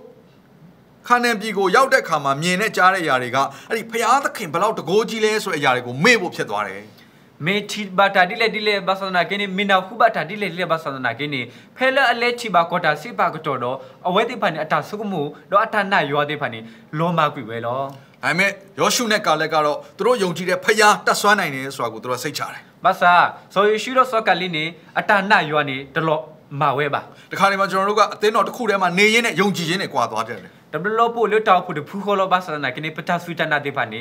ခါနန်ပြည်ကိုရောက်တဲ့ခါမှာမြင်နဲ့ကြားတဲ့ຢာတွေကအဲ့ဒီဖျားသခင်ဘလောက်တကိုးကြီးလဲဆိုတဲ့အရာတွေကိုမေ့ဖို့ဖြစ်သွားတယ်။မေတီဘာတာဒီလေဒီလေဘာသနာကိနေမင်းနာခုဘာတာဒီလေဒီလေဘာသနာကိနေဖဲလအလဲချီဘာကောတာစီဘာကတော်တော့အဝဲတိဖာနေအတာစုကမှုတော့အတာနာရွာတိဖာနေလောမကွေပဲလောဒါပေမဲ့ယောရှုနဲ့ကာလက်ကတော့သူတို့ယုံကြည်တဲ့ဖခင်တတ်ဆွမ်းနိုင်တယ်ဆိုတာကိုသူတို့စိတ်ချတယ်မဆာဆိုယေရှုတော့စောကလေးနေအတာနာရွာနေတလောမဝဲပါဒီခါနေမှာကျွန်တော်တို့ကအသင်းတော်တစ်ခုထဲမှာနေရင်းနဲ့ယုံကြည်ခြင်းနဲ့ကြွာသွားတယ်လေ WLO ပို့လွတ်တောက်ဖို့တဖူးခေါ်လောပါဆန္ဒကိနေပတာဆူတနာတေဖာနေ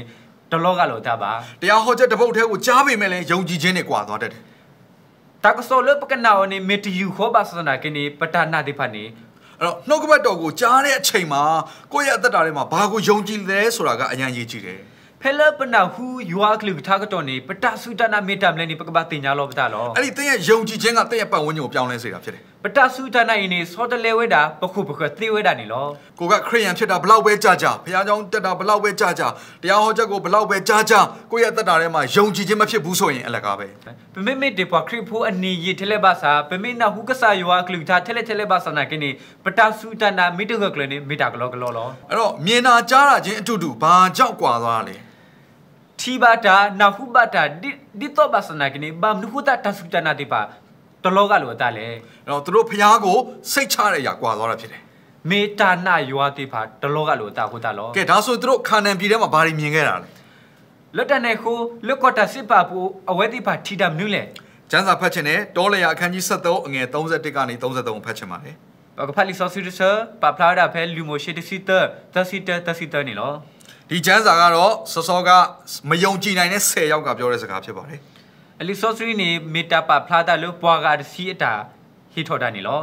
တလောကလောတာပါတရားဟောချက်တပုတ်ထဲကိုကြားပေမဲ့လည်းယုံကြည်ခြင်းနဲ့ကွာသွားတတ်တယ်တက္ကသိုလ်ပကနာဝနေမေတ္တယူခောပါသနာကနေပတ္တနာတိဖတ်နေအဲ့တော့နှုတ်ကပတ်တော်ကိုကြားတဲ့အချိန်မှာကိုယ့်ရဲ့အသက်တာထဲမှာဘာကိုယုံကြည်လဲဆိုတာကအញ្ញံရေးကြည့်တယ်ဖဲလပနာဟူယွာကလူထာကတော်နေပတ္တသုတနာမေတ္တမလဲနေပကပတင်ညာလောပတ္တလောအဲ့ဒီတင်းရဲ့ယုံကြည်ခြင်းကတင်းရဲ့ပတ်ဝန်းကျင်ကိုပြောင်းလဲစေတာဖြစ်တယ်ပတဆူထနိုင်နေစောတလဲဝဲတာပခုပခသေးဝဲတာနေလောကိုကခရိယံဖြစ်တာဘလောက်ပဲကြာကြာဘုရားကျောင်းတက်တာဘလောက်ပဲကြာကြာတရားဟောချက်ကိုဘလောက်ပဲကြာကြာကိုရဲ့တက်တာထဲမှာယုံကြည်ခြင်းမဖြစ်ဘူးဆိုရင်အလကားပဲပမေမေတေပွားခရဖိုးအနေရထလဲပါစာပမေနာဟုကဆာယောကလူထားထလဲထလဲပါစာနာကင်းနေပတဆူတနာမိတကကလနေမိတာကလောကလောလောအဲ့တော့မြင်တာကြားတာချင်းအတူတူဘာကြောက်กว่าသွားလဲတီဘာတာနာဟုဘာတာဒီတော့ဘာစနာကနေဘာမနုခုတာတဆုတနာတိပါတလောကလိုအတလဲအဲ့တော့သူတို့ဖျားကိုစိတ်ချတဲ့အရာကွာသွားတာဖြစ်တယ်မေတာနာယောတိဖာတလောကလိုအတကိုတလောကဲဒါဆိုသူတို့ခါနန်ပြည်ထဲမှာဘာတွေမြင်ခဲ့တာလဲလွတ်တန်နေခိုးလွတ်ကော့တာစစ်ပါပူအဝဲတိဖာထီတာမနူးလဲကျန်းစာဖတ်ချင်တယ်တောလျာအခန်းကြီး73အငယ်31ကနေ33ဖတ်ချင်ပါတယ်ဘာကဖလီဆော့ဆူရဆာပပလာဒါဖဲလူမိုရှိတစီတာတစီတာတစီတာနေလောဒီကျန်းစာကတော့စောစောကမယုံကြည်နိုင်တဲ့10ယောက်ကပြောတဲ့စကားဖြစ်ပါတယ်အလီဆိုစရီနေမီတာပါဖလာတာလို့ပွာကာစီအတာဟိထော်တာနေလော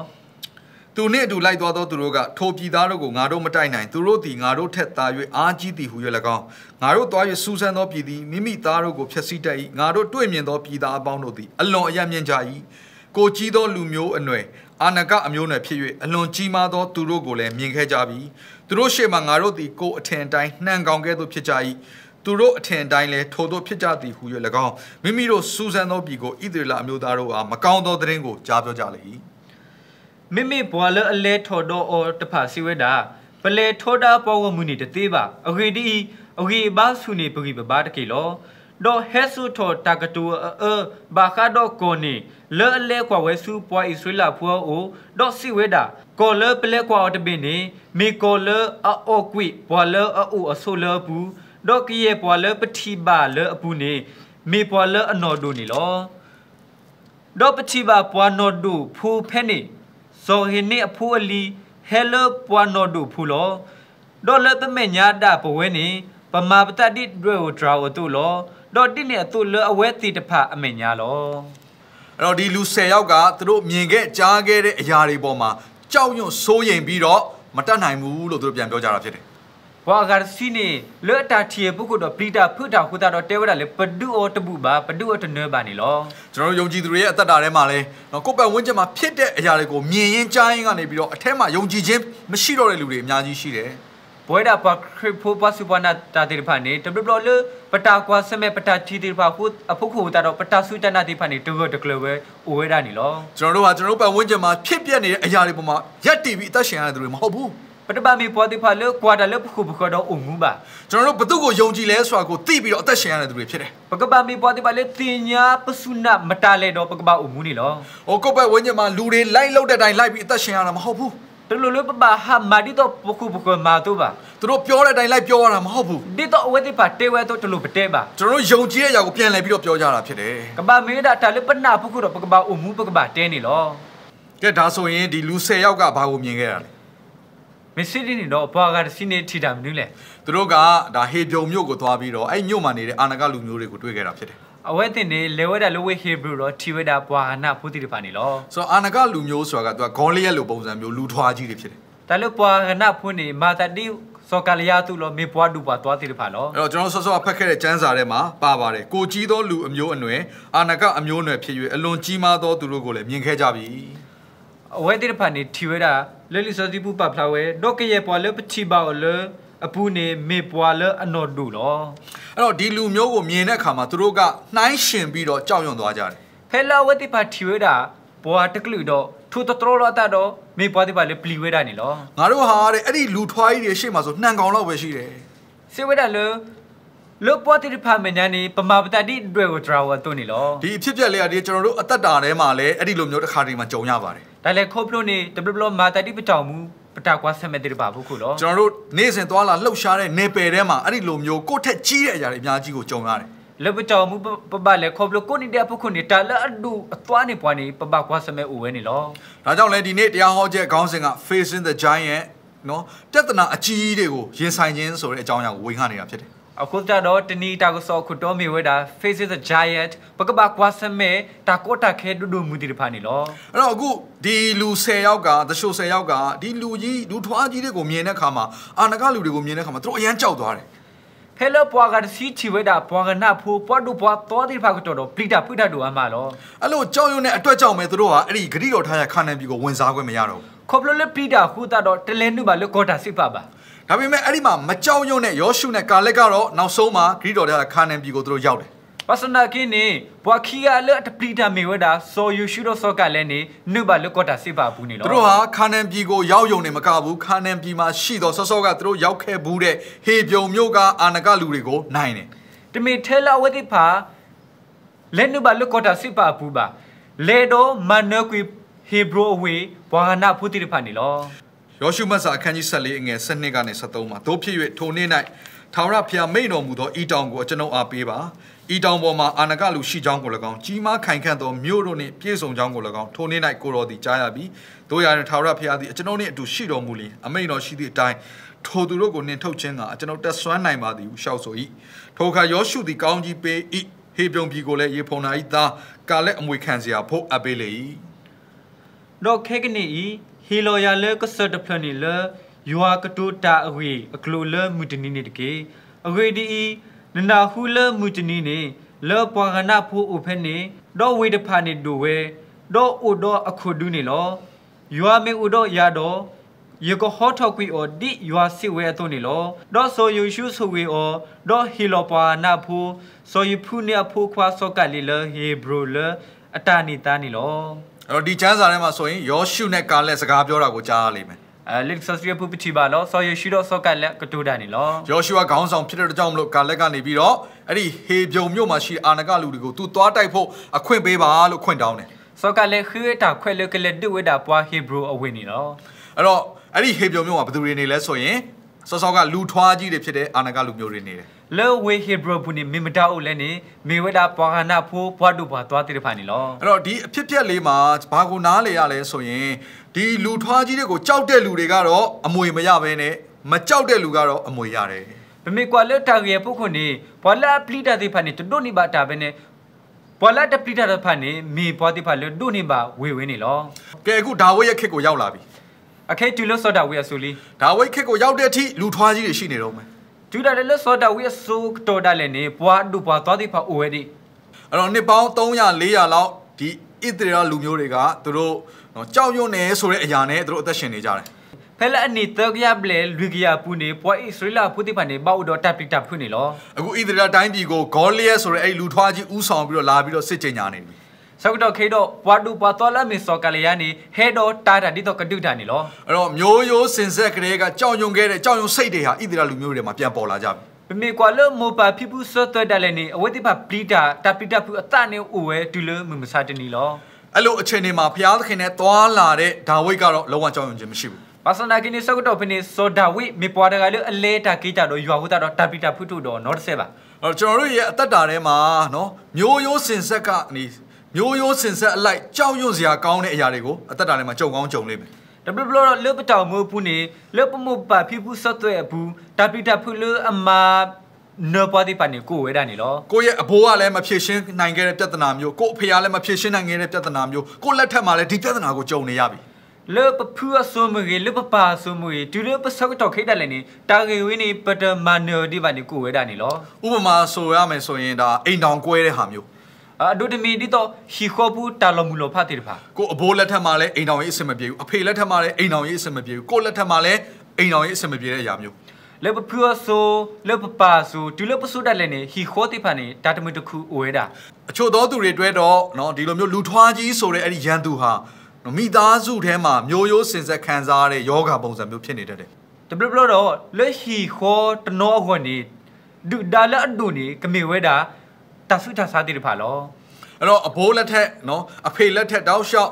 သူနှင့်အတူလိုက်သွားသောသူတို့ကထိုပြည်သားတို့ကိုငါတို့မတိုက်နိုင်သူတို့သည်ငါတို့ထက်သာ၍အားကြီးသည်ဟု၍၎င်းငါတို့သွား၍စူးစမ်းသောပြည်သည်မိမိသားတို့ကိုဖျက်ဆီးတတ်၏ငါတို့တွေ့မြင်သောပြည်သားအပေါင်းတို့သည်အလွန်အယံ့မြင့်ကြ၏ကိုကြီးသောလူမျိုးအနွယ်အာနကအမျိုးနွယ်ဖြစ်၍အလွန်ကြီးမားသောသူတို့ကိုလည်းမြင်ခဲ့ကြပြီသူတို့ရှေ့မှငါတို့သည်ကိုအထင်တိုင်းနှံကောင်ကဲ့သို့ဖြစ်ကြ၏သူတို့အထင်အတိုင်းလဲထိုတို့ဖြစ်ကြသည်ဟု၍၎င်းမိမိတို့စူးစမ်းသောပြည်ကိုဣသရေလအမျိုးသားတို့အားမကောင်းသောသတင်းကိုကြားပြောကြလေ၏မိမိဘွာလအလဲထော်တော့အော်တဖာစီဝဲတာ ပလဲထော်တာပေါ်ဝမှုနေတသေးပါအဂေတီအဂေဘာဆုနေပဂိပဘာတကေလောတော့ဟဲဆူထော်တာကတူအဘာခါတော့ကိုနီလဲလဲကွာဝဲဆူပွားဣဆွေလာဖွာအိုတော့စီဝဲတာကောလဲပလဲကွာတပင်းနေမေကောလဲအော့ကွိဘွာလအူအဆိုလဘူးဒေါကီယေပွာလပတိဘာလအပူနေမေပွာလအနော်ဒိုနီလောဒေါပတိဘာပွာနော်ဒိုဖူဖဲနေဇော်ဟင်းနေအဖူအလီဟဲလပွာနော်ဒိုဖူလောဒေါ်လပမေညာတာပဝဲနေပမာပတတိတွေ့ကို draw တို့လောဒေါ်တိနဲ့အတူလအဝဲတီတဖအမေညာလောအဲ့တော့ဒီလူ10ယောက်ကသူတို့မြင်ခဲ့ကြားခဲ့တဲ့အရာတွေပေါ်မှာကြောက်ရွံ့စိုးရိမ်ပြီးတော့မတတ်နိုင်ဘူးလို့သူတို့ပြန်ပြောကြတာဖြစ်တယ်ဝါဂါစီနေလောတာတီပုဂ္ဂိုလ်တော့ပရိတာဖုတာခုတာတော့တဲဝတာလေပဒုအောတပုပါပဒုအောတနွဲပါနေလောကျွန်တော်တို့ယုံကြည်သူတွေရဲ့အသက်တာထဲမှာလဲနော်ကိုယ့်ပတ်ဝန်းကျင်မှာဖြစ်တဲ့အရာတွေကိုမြင်ရင်းကြားရင်းကနေပြီးတော့အထက်မှာယုံကြည်ခြင်းမရှိတော့တဲ့လူတွေအများကြီးရှိတယ်ဘွေဒါပါခရဖိုပါစုပနာတာတိဖာနေတဘလလပတာကွာစမဲ့ပတာချီတိဖာခုအဖုခုတာတော့ပတာစုတနာတိဖာနေတဘတကလဝဲအိုဝဲဒါနေလောကျွန်တော်တို့ကကျွန်တော်တို့ပတ်ဝန်းကျင်မှာဖြစ်ပျက်နေတဲ့အရာတွေပေါ်မှာရက်တည်ပြီးအသက်ရှင်ရတဲ့သူတွေမဟုတ်ဘူးပထမမေပေါ်တိဖာလို့ quarter လို့ခုဘခတော့အုံငူပါကျွန်တော်တို့ဘသူ့ကိုယုံကြည်လဲဆိုတာကိုသိပြီးတော့အသက်ရှင်ရတဲ့သူတွေဖြစ်တယ်ပကပမေပေါ်တိဖာလို့တင်ညာပစုနမတာလဲတော့ပကပအုံငူနေလောဟိုကုတ်ဘက်ဝိညာဉ်မှာလူတွေလိုက်လောက်တဲ့အတိုင်းလိုက်ပြီးအသက်ရှင်ရတာမဟုတ်ဘူးတို့လိုလိုပပဟာမာဒီတော့ပခုပခုမာတို့ပါသူတို့ပြောတဲ့အတိုင်းလိုက်ပြောရတာမဟုတ်ဘူးဒီတော့ဝေတိပါတေဝဲတော့တို့လိုပတဲပါကျွန်တော်တို့ယုံကြည်တဲ့အရာကိုပြန်လှည့်ပြီးတော့ပြောကြတာဖြစ်တယ်ကပမေတာတလည်းပနာပခုတော့ပကပအုံမူပကပတဲနေလောကဲဒါဆိုရင်ဒီလူ၁၀ယောက်ကဘာကိုမြင်ခဲ့တာလဲမစ်စစ်တီနေတော့ဘွာကတစီနေထီတာမနူးလဲသူတို့ကဒါဟေဗြုံမြို့ကိုသွားပြီးတော့အဲ့မြို့မှာနေတဲ့အာနကလူမျိုးတွေကိုတွေ့ခဲ့တာဖြစ်တယ်အဝဲတင်နေလေဝဲတာလိုဝဲဟေဘရူတော့ထီဝဲတာဘွာနာဖူတီတပါနေလောဆိုတော့အာနကလူမျိုးဆိုတာကသူကဂေါလျက်လိုပုံစံမျိုးလူထွားကြီးတွေဖြစ်တယ်ဒါလို့ဘွာနာဖူနေမာတတိစောကလျာသူလို့မေဘွားဒူပါသွားတိတဖာလို့အဲ့တော့ကျွန်တော်ဆော့ဆော့ဖတ်ခဲ့တဲ့ကျမ်းစာထဲမှာပါပါတယ်ကိုကြီးသောလူအမျိုးအနွယ်အာနကအမျိုးအနွယ်ဖြစ်၍အလွန်ကြီးမားသောသူတို့ကိုလည်းမြင်ခဲ့ကြပြီအဝဲတိရဖာနေထီဝဲတာလဲလီစောစီပူပဖလာဝဲဒေါကရဲ့ပွာလဲပချီပါလောအပူနေမေပွာလဲအနော်ဒူလောအဲ့တော့ဒီလူမျိုးကိုမြင်တဲ့အခါမှာသူတို့ကနှိုင်းရှင်ပြီးတော့ကြောက်ရွံ့သွားကြတယ်ဖဲလာဝဲတိဖာထီဝဲတာဘွာတက်ကလူတော့ထူတတော်တော့တတ်တော့မေပွားတိဖာလဲပလီဝဲတာနေလောငါတို့ဟာတဲ့အဲ့ဒီလူထွားကြီးတွေရှေ့မှာဆိုနှံကောင်လောက်ပဲရှိတယ်စေဝဲတာလောလောပေါ်တိဖာမညာနေပမာပတတိအတွေ့ကိုဒရာဝတ်သွနေလောဒီအဖြစ်ပြက်လေးကဒီကျွန်တော်တို့အသက်တာထဲမှာလည်းအဲ့ဒီလိုမျိုးတစ်ခါတည်းမှာကြုံရပါတယ်ဒါလည်းခုတ်ဖလို့နေတပပလောမာတတိပတောင်မူပတာကွာဆက်မဲ့တိပါဘူးခုလောကျွန်တော်တို့နေ့စဉ်သွားလာလှုပ်ရှားတဲ့နေပယ်ထဲမှာအဲ့ဒီလိုမျိုးကိုယ့်ထက်ကြီးတဲ့အရာတွေအများကြီးကိုကြုံရတယ်လပတောင်မူပပလည်းခုတ်ဖလို့ကိုနေတဲ့အဖခုနေတာလအဒူအသွားနေပွားနေပပကွာဆက်မဲ့ဦးဝဲနေလောဒါကြောင့်လည်းဒီနေ့တရားဟောချက်ခေါင်းစဉ်က Facing the Giant နော်ပြဿနာအကြီးကြီးတွေကိုရင်ဆိုင်ခြင်းဆိုတဲ့အကြောင်းအရာကိုဝေငှနေတာဖြစ်တယ်အခုကြတော့တနီတာကိုစောခုတော်မီဝဲတာ faces a giant ပကပကွာဆမဲတာကိုတာခဲဒူဒူမူတီဖာနေလောအဲ့တော့အခုဒီလူ10ယောက်ကတရှို10ယောက်ကဒီလူကြီးလူထွားကြီးတွေကိုမြင်တဲ့အခါမှာအာနကလူတွေကိုမြင်တဲ့အခါမှာသူတို့အရန်ကြောက်သွားတယ်ဖဲလပွားကစီချီဝဲတာပွားကနာဖိုးပွားဒူပွားတော်တိဖာကတော်တော်ပလိတာပိတာတူအမလောအဲ့လိုကြောက်ရွံ့တဲ့အတွက်ကြောင့်ပဲသူတို့ကအဲ့ဒီဂရိတော်ထားရခါနန်ပြီကိုဝင်စားခွင့်မရတော့ဘူးခေါပလိုလက်ပလိတာဟူတာတော့တလဲနုပါလောကောတာစိဖပါဒါပေမဲ့အဲ့ဒီမှာမကြောက်ရွံ့တဲ့ယောရှုနဲ့ကာလက်ကတော့နောက်ဆုံးမှာဂရိတော်တဲ့ခါနန်ပြည်ကိုသူတို့ရောက်တယ်။ပါစနာကင်းနေဘွာခီယာလက်တပလီတာမေဝဒါဆိုယူရှုတော့ဆော့ကလည်းနေနှုတ်ပါလွတ်ကော့တာစစ်ပါဘူးနေလို့သူတို့ဟာခါနန်ပြည်ကိုရောက်ယုံနေမကဘူးခါနန်ပြည်မှာရှိတော့ဆော့ဆော့ကသူတို့ရောက်ခဲ့ဘူးတဲ့ဟေပြုံမြို့ကအာနကလူတွေကိုနိုင်တယ်။တမေထဲလာဝတိဖာလက်နှုတ်ပါလွတ်ကော့တာစစ်ပါဘူးပါလေတော့မနကွေဟေဘရိုဝေဘွာဟနာဖူတိရဖာနေလို့ယောရှုမတ်စာအခန်းကြီး14အငယ်12ကနေ13မှာတို့ဖြစ်၍ထိုနေ့၌ထာဝရဘုရားမိန့်တော်မူသောဤတောင်ကိုကျွန်ုပ်အားပေးပါဤတောင်ပေါ်မှာအာနကလူရှိကြောင်းကို၎င်းကြီးမားခိုင်ခန့်သောမြို့တို့နှင့်ပြည့်စုံကြောင်းကို၎င်းထိုနေ့၌ကိုတော်သည်ကြားရပြီးတို့ရရင်ထာဝရဘုရားသည်ကျွန်ုပ်နှင့်အတူရှိတော်မူလျင်အမိန့်တော်ရှိသည့်အတိုင်းထိုသူတို့ကိုနှင်ထုတ်ခြင်းကကျွန်ုပ်တက်ဆွမ်းနိုင်ပါသည်ဟုရှောက်ဆို၏ထိုအခါယောရှုသည်ကောင်းကြီးပေး၏ဟေပြုံပြည်ကိုလည်းရေဖုန်နာ၏သားကာလက်အမွေခံစရာဖို့အပ်ပေးလေ၏တော့ခဲကနေ၏ဟီလိုယာလေကဆတ်ဖလနီလယွာကတူတာအဝေအကလိုလမူတနီနေတကေအဝေဒီနနာဟူလမူတနီနေလောပွာဂနာဖူအဖဲနေဒေါ်ဝေတဖာနေဒိုဝဲဒေါ်အိုဒေါ်အခုဒူနေလောယွာမေအိုဒေါ်ယာဒေါ်ယေကဟောထောက်ကွီအော်ဒီယွာစီဝဲအသွနေလောဒေါ်ဆိုယူရှုဆိုဝေအော်ဒေါ်ဟီလောပွာနာဖူဆိုယူဖူနေအဖူခွာဆော့ကလီလဟေဘရိုလအတာနီတာနီလောအဲ့တော့ဒီချမ်းစာထဲမှာဆိုရင်ယောရှုနဲ့ကာလက်စကားပြောတာကိုကြားရလိမ့်မယ်အဲလစ်ဆာစရီပူပတီပါလောဆော်ယေရှိတော့ဆော့ကတ်လက်ကတူတန်နေလောယောရှုကခေါင်းဆောင်ဖြစ်တဲ့ကြောင့်မလို့ကာလက်ကနေပြီးတော့အဲ့ဒီဟေဗျုံမြို့မှာရှိအာနကလူတွေကိုသူသွားတိုက်ဖို့အခွင့်ပေးပါလို့ခွင့်တောင်းတယ်ဆော့ကတ်လက်ခွေတာခွဲလက်ကလက်ဒဝေတာပွားဟေဘရူအဝင်နေလောအဲ့တော့အဲ့ဒီဟေဗျုံမြို့မှာဘယ်သူတွေနေလဲဆိုရင်စောစောကလူထွားကြီးတွေဖြစ်တဲ့အာနကလူမျိုးတွေနေတယ်လေဝေဟေဘရဘူနီမေမတာအုပ်လဲနေမေဝဒါပွာဂနာဖိုးဘွားတို့ဘွားသွားတဲ့ဖာနေလောအဲ့တော့ဒီအဖြစ်ပြက်လေးမှာဘာကိုနားလေရလဲဆိုရင်ဒီလူထွားကြီးတွေကိုကြောက်တဲ့လူတွေကတော့အမွေမရဘဲနဲ့မကြောက်တဲ့လူကတော့အမွေရတယ်ပမေကွာလက်တာရဲ့ပုခွန်နေဘွာလာပလီတာတဲ့ဖာနေတို့နိဘာတာပဲနဲ့ဘွာလာတပလီတာတဲ့ဖာနေမေဘွားတဲ့ဖာလက်တို့နိဘာဝေဝင်းနေလောကဲအခုဒါဝိရဲ့ခက်ကိုရောက်လာပြီအခဲတူလို့ဆော့တာဝေရဆိုလီဒါဝိခက်ကိုရောက်တဲ့အထိလူထွားကြီးတွေရှိနေတော့မယ်ကျူတာလည်းစောတာဝီဆိုတော်တာလည်းနေပွားဒူပွားသွားတိဖာအိုဝဲဒီအဲ့တော့နှစ်ပေါင်း300 400လောက်ဒီဣသရေလလူမျိုးတွေကသူတို့ကြောက်ရွံ့နေဆိုတဲ့အရာနဲ့သူတို့အသက်ရှင်နေကြတယ်ဖဲလာနီတကရဘလေလူကရပူနေပွိုင်ဣသရေလဖူတိဖာနေဘောက်တော့တပ်ပိတပ်ဖူနေလောအခုဣသရေလတိုင်းပြည်ကိုဂေါလိယက်ဆိုတဲ့အဲ့လူထွားကြီးဥဆောင်ပြီးတော့လာပြီးတော့စစ်ကြင်ညာနေပြီဆောက်တော့ခေတော့ဘွားတူဘွားတော်လာမီစောကလျာနီဟဲတော့တာတာဒီတော့ကတုတာနီလောအဲ့တော့မျိုးရိုးစင်ဆက်ကလေးကကြောင်ယုံခဲ့တဲ့ကြောင်ယုံစိတ်တွေဟာဣသရေလလူမျိုးတွေမှာပြန်ပေါ်လာကြပြီပမေကွာလမောပါဖိပုဆော့တတလည်းနေအဝတိပါပလီတာတပိတဖူအတနေဦးဝဲဒူလမမစာတနီလောအဲ့လိုအချိန်တွေမှာဘုရားသခင်နဲ့တွာလာတဲ့ဒါဝိတ်ကတော့လုံးဝကြောက်ရွံ့ခြင်းမရှိဘူးပါစနာကိနေဆောက်တော့ဖနေဆောဒါဝိမေပွားတကလည်းအလဲတာကိကြတော့ရွာဟုတာတော့တပိတဖူထုတော့နော်တဆဲပါအဲ့တော့ကျွန်တော်တို့ရဲ့အသက်တာထဲမှာနော်မျိုးရိုးစင်ဆက်ကနေမျိုးရိုးစင်ဆက်အလိုက်ကြောက်ရွံ့စရာကောင်းတဲ့အရာတွေကိုအသက်တာထဲမှာကြုံကောင်းကြုံလိမ့်မယ်တပလပလလပတောင်မပူနေလပမပဖိပုဆတ်တွေဘူးတပိတဖုလအမနော်ပါဒီပနီကိုဝဲတာနေလောကိုရဲ့အဘိုးကလည်းမဖြေရှင်းနိုင်ခဲ့တဲ့ပြဿနာမျိုးကိုအဖေကလည်းမဖြေရှင်းနိုင်ခဲ့တဲ့ပြဿနာမျိုးကိုလက်ထက်မှာလည်းဒီပြဿနာကိုကြုံနေရပြီလေပပူအစုံမကြီးလေပပါအစုံမကြီးဒီလိုပစောက်တော့ခိတယ်လည်းနေတာဂေဝင်းနေပတမနော်ဒီပနီကိုဝဲတာနေလောဥပမာဆိုရမယ်ဆိုရင်ဒါအိမ်တောင်ကွဲတဲ့ဟာမျိုးအဒုတမီဒီတော့ဟီခောဘူးတာလမူလိုဖတ်တယ်ဖာကိုအဘိုးလက်ထက်မှာလည်းအိမ်တော်ရေးအဆင်မပြေဘူးအဖေလက်ထက်မှာလည်းအိမ်တော်ရေးအဆင်မပြေဘူးကိုလက်ထက်မှာလည်းအိမ်တော်ရေးအဆင်မပြေတဲ့အရာမျိုးလေပပူဆိုလေပပါဆိုဒီလိုပစုတက်လည်းနေဟီခောတိဖာနေဒါတမီတခုအိုရတာအချို့သောသူတွေတွဲတော့နော်ဒီလိုမျိုးလူထွားကြီးဆိုတဲ့အဲ့ဒီရန်သူဟာမိသားစုထဲမှာ မျိုးရိုးစင်ဆက်ခံစားရတဲ့ယောဂပုံစံမျိုးဖြစ်နေတတ်တယ်တပလပလတော့လေဟီခောတနောအခွန်နေဒူဒါလအဒူနေကမေဝဲတာတာဆုချစားတိတဖာလောအဲ့တော့အဘိုးလက်ထက်နော်အဖေလက်ထက်တောက်လျှောက်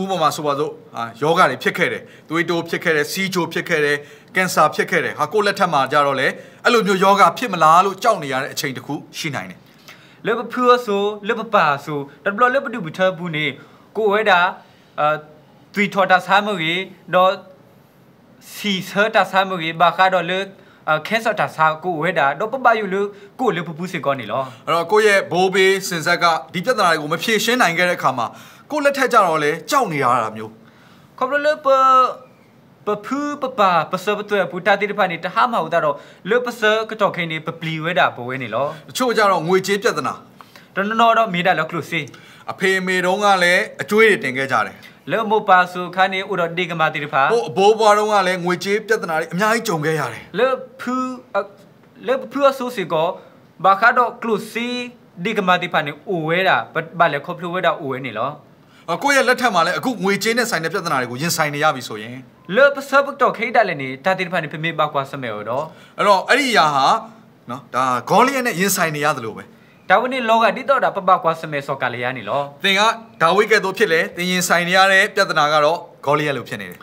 ဥပမာဆိုပါစို့ဟာယောဂတွေဖြစ်ခဲ့တယ်သွေးတိုးဖြစ်ခဲ့တယ်စီးချိုဖြစ်ခဲ့တယ်ကင်ဆာဖြစ်ခဲ့တယ်ဟာကိုယ်လက်ထက်မှာကြတော့လေအဲ့လိုမျိုးယောဂဖြစ်မလားလို့ကြောက်နေရတဲ့အချိန်တစ်ခုရှိနိုင်တယ်လဘဖြူဆိုလဘပါဆိုတဘလလဘဒူဘထဘူးနေကိုဝဲတာအဲသွေးထော်တာဆမ်းမကြီးတော့စီဆာတာဆမ်းမကြီးဘာကတော့လေခဲဆော့တာစာကိုဝဲတာတော့ပပယူလူကိုလေပပူးစစ်ကောနေလောအဲ့တော့ကိုရဲ့ဘိုးဘေးစင်ဆက်ကဒီပြဿနာတွေကိုမဖြေရှင်းနိုင်ခဲ့တဲ့အခါမှာကိုလက်ထက်ကြတော့လေကြောက်နေရတာမျိုးခေါပလလပပပူပပပစပတွဲပူတာတိတဖာနေတဟာမဟုတ်တော့လေပစကတော့ခင်းနေပပလီဝဲတာဘဝဲနေလောတချို့ကြတော့ငွေကြေးပြဿနာတော်တော်တော့မေးတာလောကလို့စေအဖေမေတုံးကလည်းအကျွေးတွေတင်ခဲ့ကြတယ်လောမပါစုခါနေဥရဒီကမာတိဖာဟိုအဘိုးဘွားတော့ကလည်းငွေကြေးပြဿနာတွေအများကြီးကြုံခဲ့ရတယ်လောဖူလောဖူအဆူစီကောဘာခါတော့ကလုစီဒီကမာတိဖာနေအိုဝဲတာဘာလဲခေါပလူဝဲတာအိုဝဲနေလောကိုယ့်ရဲ့လက်ထက်မှာလည်းအခုငွေကြေးနဲ့ဆိုင်တဲ့ပြဿနာတွေကိုရင်ဆိုင်နေရပြီဆိုရင်လောပစဘတော့ခိတလည်းနေတာတိဖာနေဖမေပါကွာစမဲတော့အဲ့တော့အဲ့ဒီအရာဟာနော်ဒါဂေါလီယက်နဲ့ရင်ဆိုင်နေရတယ်လို့ပဲဒါဝိနေလောကတိတော့တာပပကွာစမေဆောကလျာနေလောသင်ကဒါဝိကဲ့သို့ဖြစ်လေသင်ရင်ဆိုင်နေရတဲ့ပြဿနာကတော့ဂေါလိယလိုဖြစ်နေတယ်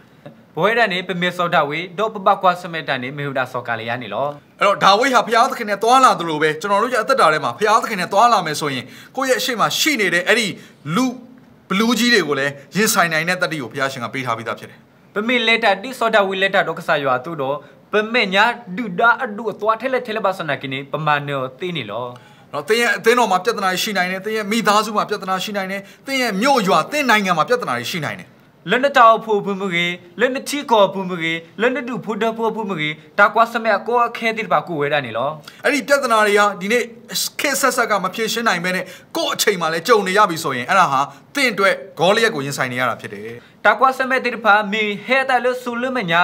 ဘဝရနေပမေဆောဒဝေတော့ပပကွာစမေတန်နေမေဟူဒါဆောကလျာနေလောအဲ့တော့ဒါဝိဟာဘုရားသခင်နဲ့တွာလာသလိုပဲကျွန်တော်တို့ရဲ့အသက်တာထဲမှာဘုရားသခင်နဲ့တွာလာမယ်ဆိုရင်ကိုယ့်ရဲ့အရှိမရှိနေတဲ့အဲ့ဒီလူဘလူးကြီးတွေကိုလည်းရင်ဆိုင်နိုင်တဲ့တတိကိုဘုရားရှင်ကပေးထားပြီးသားဖြစ်တယ်ပမေလက်တာတိဆောဒဝေလက်တာတော့ကဆာရွာသူ့တော့ပမေညာဒုဒါအဒုအသွာထဲလက်ထဲလက်ပါစနာကိနေပမာနောသိနေလောနော်တင်းရဲ့အသင်းတော်မှာပြဿနာရှိနိုင်တယ်တင်းရဲ့မိသားစုမှာပြဿနာရှိနိုင်တယ်တင်းရဲ့မြို့ရွာတင်းနိုင်ငံမှာပြဿနာရှိနိုင်တယ်လက်နတောက်ဖို့ဘူးမကြီးလက်နတိကောဘူးမကြီးလက်နတုဖို့တဖို့ဘူးမကြီးတာကွာစမဲ့ကောအခဲတိပါကိုဝဲတာနေလောအဲ့ဒီပြဿနာတွေကဒီနေ့ခေတ်ဆက်ဆက်ကမဖြေရှင်းနိုင်ပဲနဲ့ကို့အချိန်မှလည်းကြုံနေရပြီဆိုရင်အဲ့ဒါဟာတင့်အတွက်ဂေါလျက်ကိုရင်ဆိုင်နေရတာဖြစ်တယ်တာကွာစမဲ့တိပါမီဟဲတာလို့ဆူလို့မညာ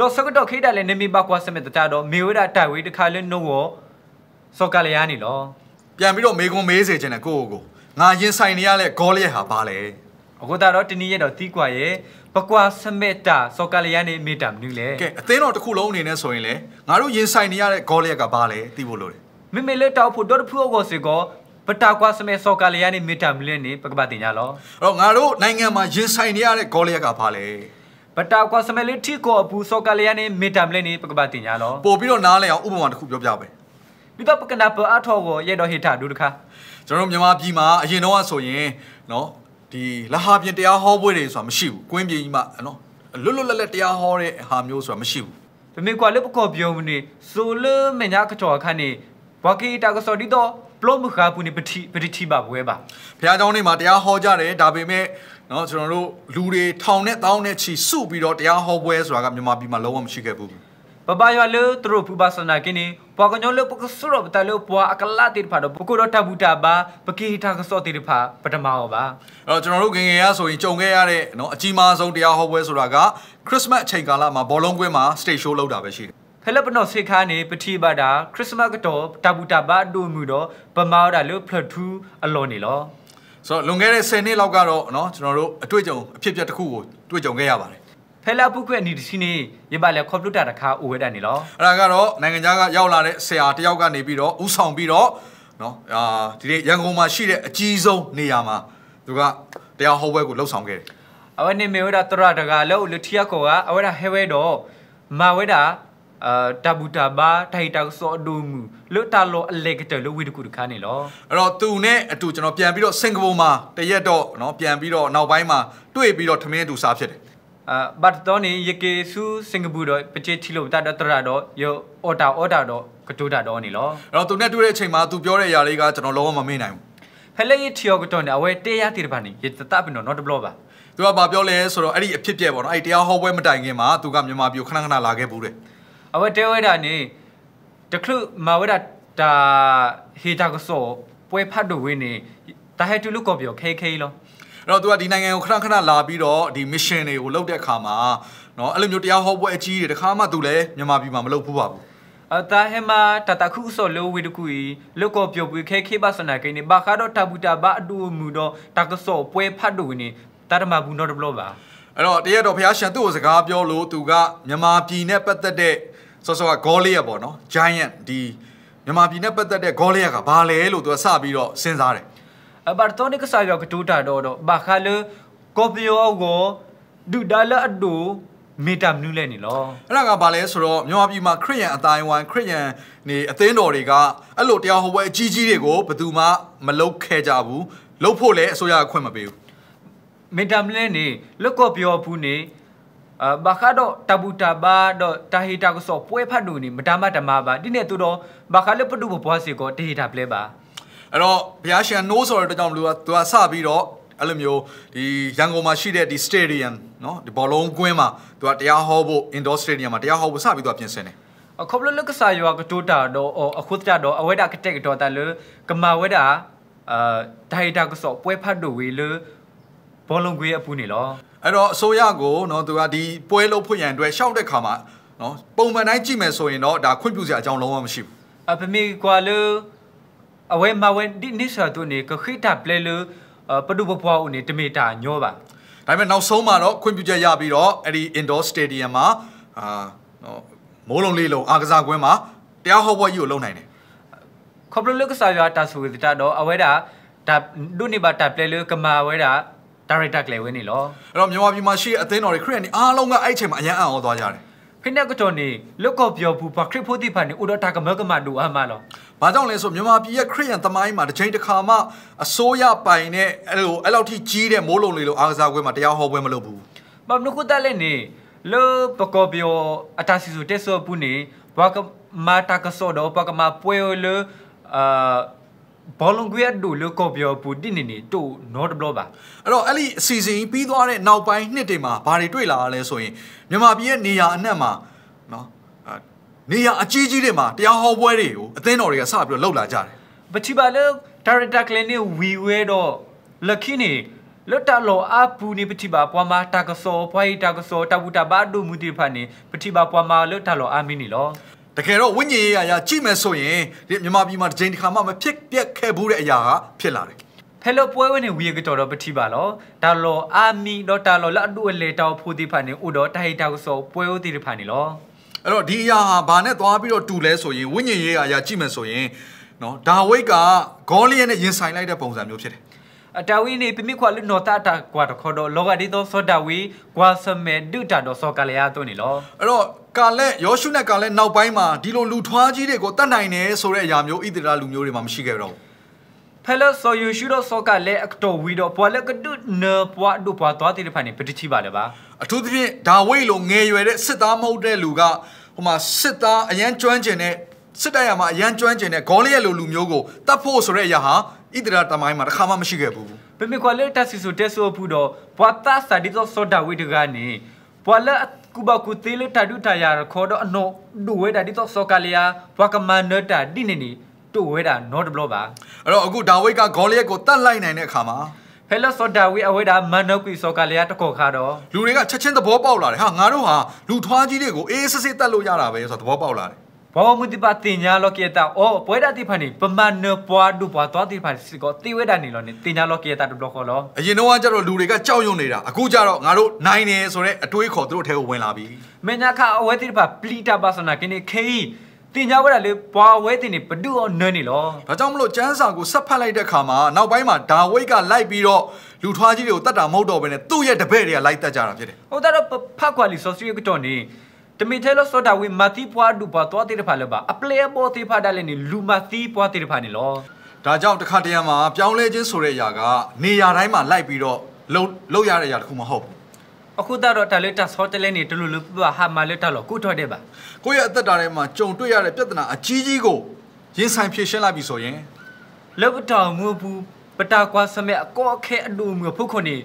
တော့စကတော့ခိတာလည်းနေမီပါကွာစမဲ့တတာတော့မေဝဲတာတိုက်ဝဲတခါလည်းနှုတ်ရောစောကလျာနေလောပြန်ပြီးတော့မေကွန်မေးစေချင်တယ်ကိုကိုကိုငါရင်ဆိုင်နေရလဲဂေါလျက်ဟာဘာလဲအခုတော့တနည်းရတော့တီးကွာရဲ့ပကွာစမက်တာစောကလျာနေမေတာမနူးလေကဲအသင်းတော်တစ်ခုလုံးအနေနဲ့ဆိုရင်လေငါတို့ရင်ဆိုင်နေရတဲ့ဂေါလျက်ကဘာလဲသိဖို့လိုတယ်မေမေလက်တောက်ဖို့တော့တဖူအောက်ကိုစေကောပတာကွာစမဲစောကလျာနေမေတာမလင်းနေပကပတင်ကြလောအဲ့တော့ငါတို့နိုင်ငံမှာရင်ဆိုင်နေရတဲ့ဂေါလျက်ကဘာလဲပတာကွာစမဲလေးထိကောအပူစောကလျာနေမေတာမလင်းနေပကပတင်ကြလောပို့ပြီးတော့နားလည်အောင်ဥပမာတစ်ခုပြောပြပါမယ်ဒီတော့ပကနာပအထောကိုရဲ့တော့ဟိတာဒုတခါကျွန်တော်မြန်မာပြည်မှာအရင်တော့ဆိုရင်နော်ဒီလဟာပြင်တရားဟောပွဲတွေဆိုတာမရှိဘူးကွင်းပြင်ကြီးမှာနော်လွတ်လွတ်လပ်လပ်တရားဟောတဲ့ဟာမျိုးဆိုတာမရှိဘူးဒါမေကွာလပကောပြောမနေဆိုလမညာကတော်ခန့်နေဘကီတာကစော်ဒီတော့ပလော့မခါပူနေပတိပတိတိပါပွဲပါဘုရားကျောင်းထဲမှာတရားဟောကြတယ်ဒါပေမဲ့เนาะကျွန်တော်တို့လူတွေထောင်နဲ့တောင်းနဲ့ချီစုပြီးတော့တရားဟောပွဲဆိုတာကမြန်မာပြည်မှာလုံးဝမရှိခဲ့ဘူးပပရွာလေသူတို့ပူပါစနာကင်းနေပွာကညောလေပကဆူရပတလေပွာအကလာတိဖာတော့ပကိုတော့တဘူးတာပါပကိထာကစောတိဖာပထမအောင်ပါအဲ့တော့ကျွန်တော်တို့ငငယ်ရဆိုရင်ကြုံခဲ့ရတဲ့နော်အကြီးမားဆုံးတရားဟောပွဲဆိုတာကခရစ်စမတ်အချိန်ကာလမှာဘောလုံးကွင်းမှာ stage show လုပ်တာပဲရှိတယ်ဖလပနော့စေခါနေပတိပါတာခရစ်စမတ်ကတော့တဘူးတာပါအတူမူတော့ပမာတာလို့ဖလထူးအလော်နေလောဆိုတော့လွန်ခဲ့တဲ့10နှစ်လောက်ကတော့နော်ကျွန်တော်တို့အတွေ့အကြုံအဖြစ်အပျက်တစ်ခုကိုတွေ့ကြုံခဲ့ရပါတယ်ဖဲလာပုခွဲ့အနီတရှိနေရပါလေကွန်ပျူတာတခါအိုဝဲတန်နေလောအဲ့ဒါကတော့နိုင်ငံခြားကရောက်လာတဲ့ဆရာတယောက်ကနေပြီးတော့ဥဆောင်ပြီးတော့နော်အာဒီနေ့ရန်ကုန်မှာရှိတဲ့အကြီးဆုံးနေရာမှာသူကတရားဟောပွဲကိုလှုပ်ဆောင်ခဲ့တယ်အဝနေမေဝဒတရတကလောလထီယကောကအဝဒဟဲဝဲတော့မဝဲတာအာတဘူတာဘာထိုက်တောက်စောဒုံမူလွတ်တာလောအလေကတလောဝိတကူတခါနေလောအဲ့တော့သူနဲ့အတူကျွန်တော်ပြန်ပြီးတော့စင်ကာပူမှာတရက်တော့เนาะပြန်ပြီးတော့နောက်ပိုင်းမှာတွေ့ပြီးတော့ထမင်းတူစားဖြစ်တယ်အာဘတ်တော့နေယကေဆူစင်ကာပူတော့ပချေချီလို့တတ်တရတော့ယောအော်တာအော်တာတော့ကတိုးတာတော့နေလောအဲ့တော့သူနဲ့တွေ့တဲ့အချိန်မှာသူပြောတဲ့အရာလေးကကျွန်တော်လုံးဝမမေ့နိုင်ဘူးဖလဲရတီယောကတော့နေအဝဲတေးရတီတပါနေရတတပင်တော့ not block ပါသူကဘာပြောလဲဆိုတော့အဲ့ဒီအဖြစ်ပြက်ပေါ့နော်အဲ့ဒီတရားဟောပွဲမတိုင်ခင်မှာသူကမြန်မာပြည်ခဏခဏလာခဲ့ဘူးတဲ့အဝဲတဲဝဲတာနေတခုမဝဲတာတာဟေတာကဆောပွဲဖတ်တော့ဝင်းနေတာဟဲတူလူကောပြောခဲခဲလောတော့သူကဒီနိုင်ငံကိုခဏခဏလာပြီးတော့ဒီ mission တွေကိုလုပ်တဲ့အခါမှာเนาะအဲ့လိုမျိုးတရားဟောပွဲအကြီးတွေတခါမှသူလည်းမြန်မာပြည်မှာမလုပ်ဘူးပါဘူးအတာဟမတတခုဆောလိုဝီတကူလောကပြောပွေခဲခေပါစနာကိနေဘာခါတော့တဘူတာဘာအတူမူတော့တကဆောပွဲဖတ်တို့နေတတမဘူးတော့ဘလောပါအဲ့တော့တရက်တော့ဘုရားရှင်သူ့ကိုစကားပြောလို့သူကမြန်မာပြည်နဲ့ပတ်သက်တဲ့ဆော့ဆော့ကဂေါလီယာပေါ့နော် giant ဒီမြန်မာပြည်နဲ့ပတ်သက်တဲ့ဂေါလီယာကဘာလဲလို့သူကစပြီးတော့စဉ်းစားတယ်အပါတော်နိကစာရောကတူတာတော့တော့ဘာခါလေကောပီယောကိုဒူဒါလာအဒူမေတာမနူးလဲနေလောအဲ့ဒါကဘာလဲဆိုတော့မြန်မာပြည်မှာခရစ်ယာန်အတိုင်းဝိုင်းခရစ်ယာန်နေအသင်းတော်တွေကအဲ့လိုတရားဟောပွဲအကြီးကြီးတွေကိုဘယ်သူမှမလုပ်ခဲ့ကြဘူးလုပ်ဖို့လည်းအစိုးရအခွင့်မပေးဘူးမေတာမလဲနေလွတ်ကောပြောဘူးနေအဘခါတော့တဘူတာဘာတော့တာဟီတာကိုစောပွဲဖတ်လို့နေမတမတမပါဒီနေ့သူတော့ဘခါလည်းပဒုဘွားစီကိုတေဟီတာပလဲပါအဲ့တော့ဘုရားရှင်နိုးဆိုတဲ့အတွက်ကြောင့်မလို့သူကစပြီးတော့အဲ့လိုမျိုးဒီရန်ကုန်မှာရှိတဲ့ဒီ stadium เนาะဒီဘောလုံးကွင်းမှာသူကတရားဟောဖို့ indoor stadium မှာတရားဟောဖို့စပြီးသူကပြင်ဆင်တယ်အခုဘလလကစားယောကတိုတာတော့အခုတရတော့အဝဲတာကတက်ကတော့တလကမာဝဲတာအာဒိုင်တာကစောပွဲဖတ်တို့ဝေလဘောလုံးကွေးအပူနေလောအဲ့တော့အစိုးရကိုเนาะသူကဒီပွဲလုံးဖွင့်ရန်အတွက်ရှောက်တဲ့ခါမှာเนาะပုံမှန်တိုင်းကြည့်မယ်ဆိုရင်တော့ဒါခွင့်ပြုစရာအကြောင်းလုံးဝမရှိဘူးအပမေကွာလို့အဝဲမဝဲဒီနိဆောတို့နေကခိတာပလေလူပဒုပပွားဦးနေတမီတာညောပါဒါပေမဲ့နောက်ဆုံးမှာတော့ခွင့်ပြုချက်ရပြီးတော့အဲ့ဒီ indoor stadium မှာအာနော်မိုးလုံးလေးလုံးအာကစားကွင်းမှာတရားဟောပွဲကြီးကိုလုပ်နိုင်တယ်ခေါပလလုကစားရတာဆိုကြတာတော့အဝဲတာဒါဒုနိဘာတာပလေလူကမာဝဲတာ director ကလေးဝင်နေလောအဲ့တော့မြန်မာပြည်မှာရှိအသင်းတော်တွေခရစ်ယာန်တွေအားလုံးကအဲ့ချိန်မှာအရန်အံ့ဩသွားကြတယ်ဖိနက်ကတော်နေလုကောပြောဘူးပါခရစ်ဖို့တိဖာနေဥဒတာကမကမဒူအမလော။ဘာကြောင့်လဲဆိုမြန်မာပြည်ရဲ့ခရစ်ယာန်သမိုင်းမှာတစ်ချိန်တစ်ခါမှအစိုးရပိုင်တဲ့အဲ့လိုအဲ့လောက်ထိကြီးတဲ့မိုးလုံတွေလိုအားကစားပွဲမှာတရားဟောပွဲမလုပ်ဘူး။မမနုခုတက်လည်းနေလောပကောပြောအတာစီဆိုတက်ဆောပူနေဘွားကမာတာကဆောတော့ပကမာပွဲလောအာဘောလုံးကွေဒူလကိုပြောပူတိနေနေတို့ not block ပါအဲ့တော့အဲ့ဒီအစီအစဉ်ပြီးသွားတဲ့နောက်ပိုင်းနှစ်တွေမှာဘာတွေတွေ့လာရလဲဆိုရင်မြန်မာပြည်ရဲ့နေရာအနှံ့မှာနော်နေရအကြီးကြီးတွေမှာတရားဟောပွဲတွေကိုအသင်းတော်တွေကစပြီးတော့လှုပ်လာကြတယ်ပတိပါလောဒါရတာကလင်းနေဝီဝဲတော့လခိနေလောတာလောအပူနေပတိပါပွားမတာကစောပွားတာကစောတဘူတာဘာဒုမူတိဖာနေပတိပါပွားမလောတာလောအမင်းနီလောတကယ်တော့ဝိညာဉ်ရေးအရာကြည့်မယ်ဆိုရင်ဒီမြန်မာပြည်မှာတစ်ချိန်တစ်ခါမှမဖြစ်ပြက်ခဲ့ဘူးတဲ့အရာဟာဖြစ်လာတယ်ဖဲလို့ပွဲဝင်နေဝီရကတော်တော့ပတိပါလောဒါလောအာမီတော့တာလောလအဒူအလေတောက်ဖိုတိဖာနေဥတော်တဟိတာကစောပွဲဥတိဖာနေလောအဲ့တော့ဒီအရာဟာဘာနဲ့သွားပြီးတော့တူလဲဆိုရင်ဝိညာဉ်ရေးအရာကြည့်မယ်ဆိုရင်နော်ဒါဝိတ်ကဂေါလိယနဲ့ရင်ဆိုင်လိုက်တဲ့ပုံစံမျိုးဖြစ်တယ်အတဝိနေပမိခွာလူနောတာတာကွာတခေါ်တော့လောကဒီတော့ဆောဒဝီကွာဆမဲဒုတာတော့ဆောကလျာသွနေလောအဲ့တော့ကာလက်ယောရှုနဲ့ကာလက်နောက်ပိုင်းမှာဒီလိုလူထွားကြီးတွေကိုတတ်နိုင်တယ်ဆိုတဲ့အရာမျိုးဣသရေလလူမျိုးတွေမှာမရှိခဲ့တော့ဘူးဖဲလဆိုယူရှုတော့ဆောကလက်အတော်ဝီတော့ပွာလက်ကဒုနပွာဒုပွာသွားတိဖာနေပတိချိပါလေပါအထူးသဖြင့်ဒါဝိတ်လိုငယ်ရွယ်တဲ့စစ်သားမဟုတ်တဲ့လူကဟိုမှာစစ်သားအရန်ကျွမ်းကျင်တဲ့စစ်တပ်ရမှာအရန်ကျွမ်းကျင်တဲ့ဂေါလိယက်လိုလူမျိုးကိုတတ်ဖို့ဆိုတဲ့အရာဟာဣတရာတမိုင်းမှာတစ်ခါမှမရှိခဲ့ဘူးပေမေကွာလက်တဆီဆိုတက်ဆိုဖူတော့ဘွာတာစာဒီတော့ဆော့ဒါဝိဒကနေဘွာလက်ကူဘကူတေးလက်တဒုတရာ ခေါ်တော့အနော်ဒူဝဲတာဒီတော့ဆော့ကလျာဘွာကမန်နတာဒီနေနေတို့ဝဲတာနော်ဒဘလောပါအဲ့တော့အခုဒါဝိတ်ကဂေါလိယက်ကိုတတ်လိုက်နိုင်တဲ့အခါမှာဟဲလဆော့ဒါဝီအဝေးတာမန်နော့ကွီဆော့ကလည်းတကောခါတော့လူတွေကချက်ချင်းသဘောပေါက်လာတယ်ဟာငါတို့ဟာလူထွားကြီးတွေကိုအေးစစ်စစ်တတ်လို့ရတာပဲဆိုတော့သဘောပေါက်လာတယ်ဘောမူဒီပါတင်ညာလောကေတာအော်ပွဲတာတိဖန်နေပမန်နပွားဒူပွားတော်တိဖန်စီကောတိဝဲတာနေလောနေတင်ညာလောကေတာဒူဘလောခောလောအရင်တော့ကကြတော့လူတွေကကြောက်ရွံ့နေတာအခုကြတော့ငါတို့နိုင်တယ်ဆိုတော့အတွေးခေါ်သူတို့ထဲကိုဝင်လာပြီမင်းညာခအဝဲတိဖန်ပလီတာပါစနာကိနေခေတင်ကြောက်ရတာလေဘွာဝဲတင်နေဘဒုအောင်နွဲ့နေလောဒါကြောင့်မလို့ကျန်းစာကိုဆက်ဖတ်လိုက်တဲ့ခါမှာနောက်ပိုင်းမှာဒါဝိတ်ကလိုက်ပြီးတော့လူထွားကြီးတွေကိုတတ်တာမဟုတ်တော့ဘဲနဲ့သူ့ရဲ့တပည့်တွေကလိုက်တတ်ကြတာဖြစ်တယ်ဟုတ်တာတော့ဖတ်ကွာလီဆော့စရီကတော့နေတမင်ထဲလို့ဆိုတာဝိမာတိပွားဒူပါတော့တိရဖာလပါအပလေဘောတိဖာဒါလည်းနေလူမာတိပွားတိရဖာနေလောဒါကြောင့်တခါတရံမှာပြောင်းလဲခြင်းဆိုတဲ့အရာကနေရာတိုင်းမှာလိုက်ပြီးတော့လုံလောက်ရတဲ့အရာတခုမဟုတ်ဘူးအခုတော့တာလေးတာဆောတလဲနေတလူလူပဟာမလေးတာလို့ကိုထွက်တယ်ပါကိုရဲ့အသက်တာထဲမှာကြုံတွေ့ရတဲ့ပြဿနာအကြီးကြီးကိုရင်ဆိုင်ဖြေရှင်းလိုက်ပြီဆိုရင်လောပတောင်ငူဘူးပတာကွာစမဲအကောအခဲအတူမျိုးဖုခုန်နေ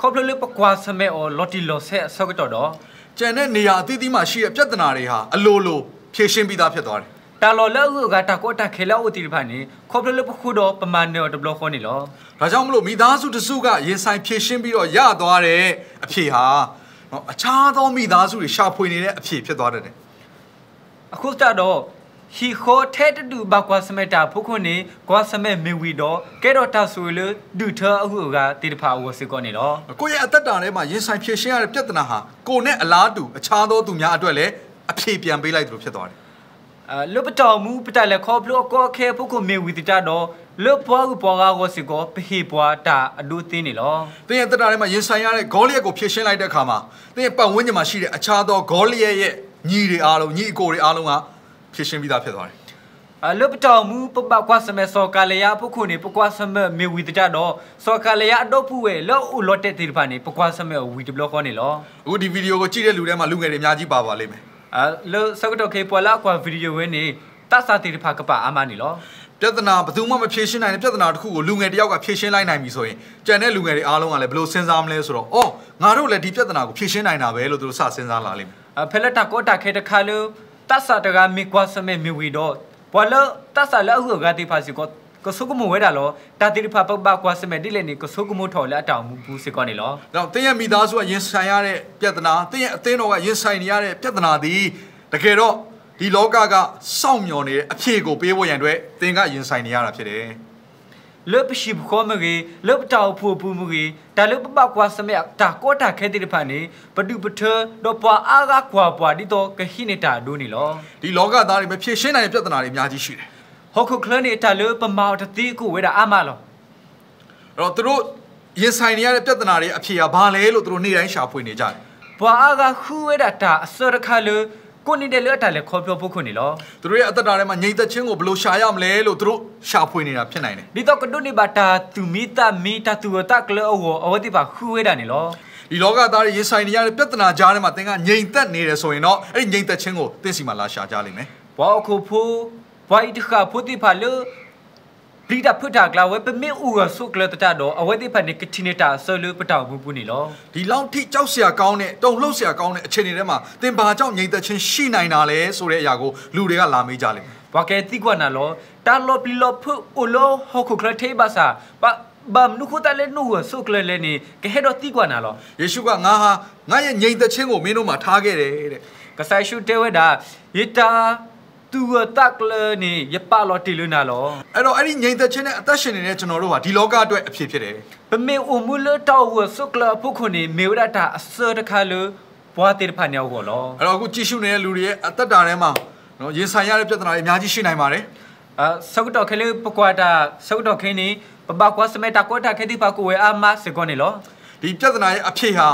ခေါပလလေးပကွာစမဲအော်လော်တီလော်ဆဲဆောက်တော့တော့ကျန်တဲ့နေရာအသီးသီးမှာရှိတဲ့ပြဿနာတွေဟာအလိုလိုဖြေရှင်းပြီးသားဖြစ်သွားတယ်တာလော်လောက်ကတာကောတာခဲလောက်တီဖာနေခေါပလလပခုတော့ပမာဏော်ဒဘလခေါနေလောဒါကြောင့်မလို့မိသားစုတစုကရင်ဆိုင်ဖြည့်ရှင်းပြီးတော့ရသွားတဲ့အဖြစ်ဟာအခြားသောမိသားစုတွေရှာဖွေနေတဲ့အဖြစ်ဖြစ်သွားတယ်အခုစတော့ဟီခိုထဲတတူဘကွာစမက်တာဖုခွနေကွာစမက်မေဝီတော့ကဲတော့တာဆူလဒူထအဟုကတိတဖာဝစကောနေတော့ကိုရဲ့အသက်တာထဲမှာရင်ဆိုင်ဖြည့်ရှင်းရတဲ့ပြဿနာဟာကိုနဲ့အလားတူအခြားသောသူများအတွက်လည်းအဖြေပြန်ပေးလိုက်သလိုဖြစ်သွားတယ်လုပတော်မူပတလက်ခေါပလောကောခဲပုကုမေဝီတတာတော့လုပွားဥပွားကားကိုစီကောပဟိပွားတာအလို့သိနေလောတင်းရဲ့တတာထဲမှာရင်ဆိုင်ရတဲ့ဂေါလိယက်ကိုဖြည့်ရှင်းလိုက်တဲ့အခါမှာတင်းရဲ့ပတ်ဝန်းကျင်မှာရှိတဲ့အခြားသောဂေါလိယက်ရဲ့ညီတွေအားလုံးညီအကိုတွေအားလုံးကဖြည့်ရှင်းပြီးသားဖြစ်သွားတယ်အလုပတော်မူပပကွာစမဲစောကလျာပုခုနေပကွာစမဲမေဝီတတာတော့စောကလျာအတော့ဖူဝဲလောဥလော့တဲ့တေဖာနေပကွာစမဲဝီဒဘလော့ခေါနေလောအခုဒီဗီဒီယိုကိုကြည့်တဲ့လူတွေမှာလူငယ်တွေအများကြီးပါပါလိမ့်မယ်အလို့စကတော့ခေပေါ်လာကွာဗီဒီယိုဝင်းနေတတ်စာတိတဖာကပအာမနီလောပြဿနာဘယ်သူမှမဖြေရှင်းနိုင်တဲ့ပြဿနာတစ်ခုကိုလူငယ်တစ်ယောက်ကဖြေရှင်းလိုက်နိုင်ပြီဆိုရင်ကြံတဲ့လူငယ်တွေအားလုံးကလည်းဘယ်လိုစဉ်းစားမလဲဆိုတော့အော်ငါတို့လည်းဒီပြဿနာကိုဖြေရှင်းနိုင်တာပဲလို့သူတို့စစဉ်းစားလာလိမ့်မယ်အဖလက်တာကောတာခေတခါလို့တတ်စာတကမိကွာစမဲမိဝီတော့ဘွာလို့တတ်စာလည်းအခုကတိဖာစီကောကဆုကမဝဲတာလောတာတိရဖပပကွာစမဲတိလည်းနေကဆုကမထော်လက်အတောင်မူဘူးစစ်ကောနေလောတော့တင်းရဲ့မိသားစုကရင်ဆိုင်ရတဲ့ပြဿနာတင်းရဲ့အသင်းတော်ကရင်ဆိုင်နေရတဲ့ပြဿနာသည်တကယ်တော့ဒီလောကကစောင့်မျှော်နေတဲ့အဖြေကိုပေးဖို့ရန်အတွက်သင်ကရင်ဆိုင်နေရတာဖြစ်တယ်လောပရှိဘခမရေလောပတောက်ဖူပူမရေတာလောပပကွာစမေတာကောတာခဲတိတဖန်နေပတုပထတော့ပွာအားကကွာပွာဒီတော့ခဟိနေတာဒိုးနေလောဒီလောကသားတွေမဖြေရှင်းနိုင်တဲ့ပြဿနာတွေအများကြီးရှိတယ်ဟောခုခလနီတလူပမောတတိကိုဝေတာအမလောတော့သူတို့ရင်ဆိုင်နေရတဲ့ပြဿနာတွေအဖြေကဘာလဲလို့သူတို့နေ့တိုင်းရှာဖွေနေကြတယ်ဘွာအားကခူးဝေတာတာအစောတခါလူကိုနေတယ်လို့အတားလဲခေါ်ပြောဖို့ခွနေလောသူတို့ရဲ့အသက်တာထဲမှာငြိမ်သက်ခြင်းကိုဘယ်လိုရှာရမလဲလို့သူတို့ရှာဖွေနေတာဖြစ်နိုင်တယ်ဒီတော့ကဒုနေပါတာသူမီတာမီတာသူတကလောဟောအဝတိပါခူးဝေတာနေလောဒီလောကသားတွေရင်ဆိုင်နေရတဲ့ပြဿနာကြားထဲမှာသင်ကငြိမ်သက်နေတယ်ဆိုရင်တော့အဲ့ဒီငြိမ်သက်ခြင်းကိုသင်စီမှာလာရှာကြလိမ့်မယ်ဘောခုဖူးဘွာဤတခါဖုတိဖာလုပရိတာဖုတာကလာဝဲပမေဥရဆုကလတတတော့အဝဲတိဖက်နေကတိနေတာဆောလုပတောင်ဘူးပူနေလောဒီလောက်ထိကြောက်เสียကောင်းတဲ့တုံလှုပ်เสียကောင်းတဲ့အခြေအနေထဲမှာသင်ဘာကြောင့်ငြိမ်သက်ခြင်းရှိနိုင်တာလဲဆိုတဲ့အရာကိုလူတွေကလာမေးကြလိမ့်မယ်ဘာကဲတိကွာနာလောတာလောပလီလောဖုဥလောဟခုကလထေဘာစာဘာဘမ်နုခုတလည်းနုဟဆုကလလည်းနေကဲဟဲတော့တိကွာနာလောယေရှုကငါဟာငါရဲ့ငြိမ်သက်ခြင်းကိုမင်းတို့မှာထားခဲ့တယ်တဲ့ကဆိုင်ရှုတဲဝဲတာယေတာသူကတက်ကလနေရပလော်တီလွနာလောအဲ့တော့အဲ့ဒီငြိမ်သက်ခြင်းနဲ့အသက်ရှင်နေတဲ့ကျွန်တော်တို့ဟာဒီလောကအတွက်အဖြစ်ဖြစ်တယ်ပမေအုံမူလတော်ဝဆုကလဖုခုနေမေဝရတာအစတခါလူဘွားတေဖာညောက်ကောလောအဲ့တော့အခုကြည့်ရှုနေတဲ့လူတွေရဲ့အသက်တာထဲမှာနော်ရင်ဆိုင်ရတဲ့ပြဿနာတွေအများကြီးရှိနိုင်ပါတယ်အာဆုတ်တော်ခဲလေးပကွာတာဆုတ်တော်ခင်းနေပပကွာစမေတာကောတာခဲတိပါကိုဝဲအမစကောနေလောဒီပြဿနာရဲ့အဖြစ်ဟာ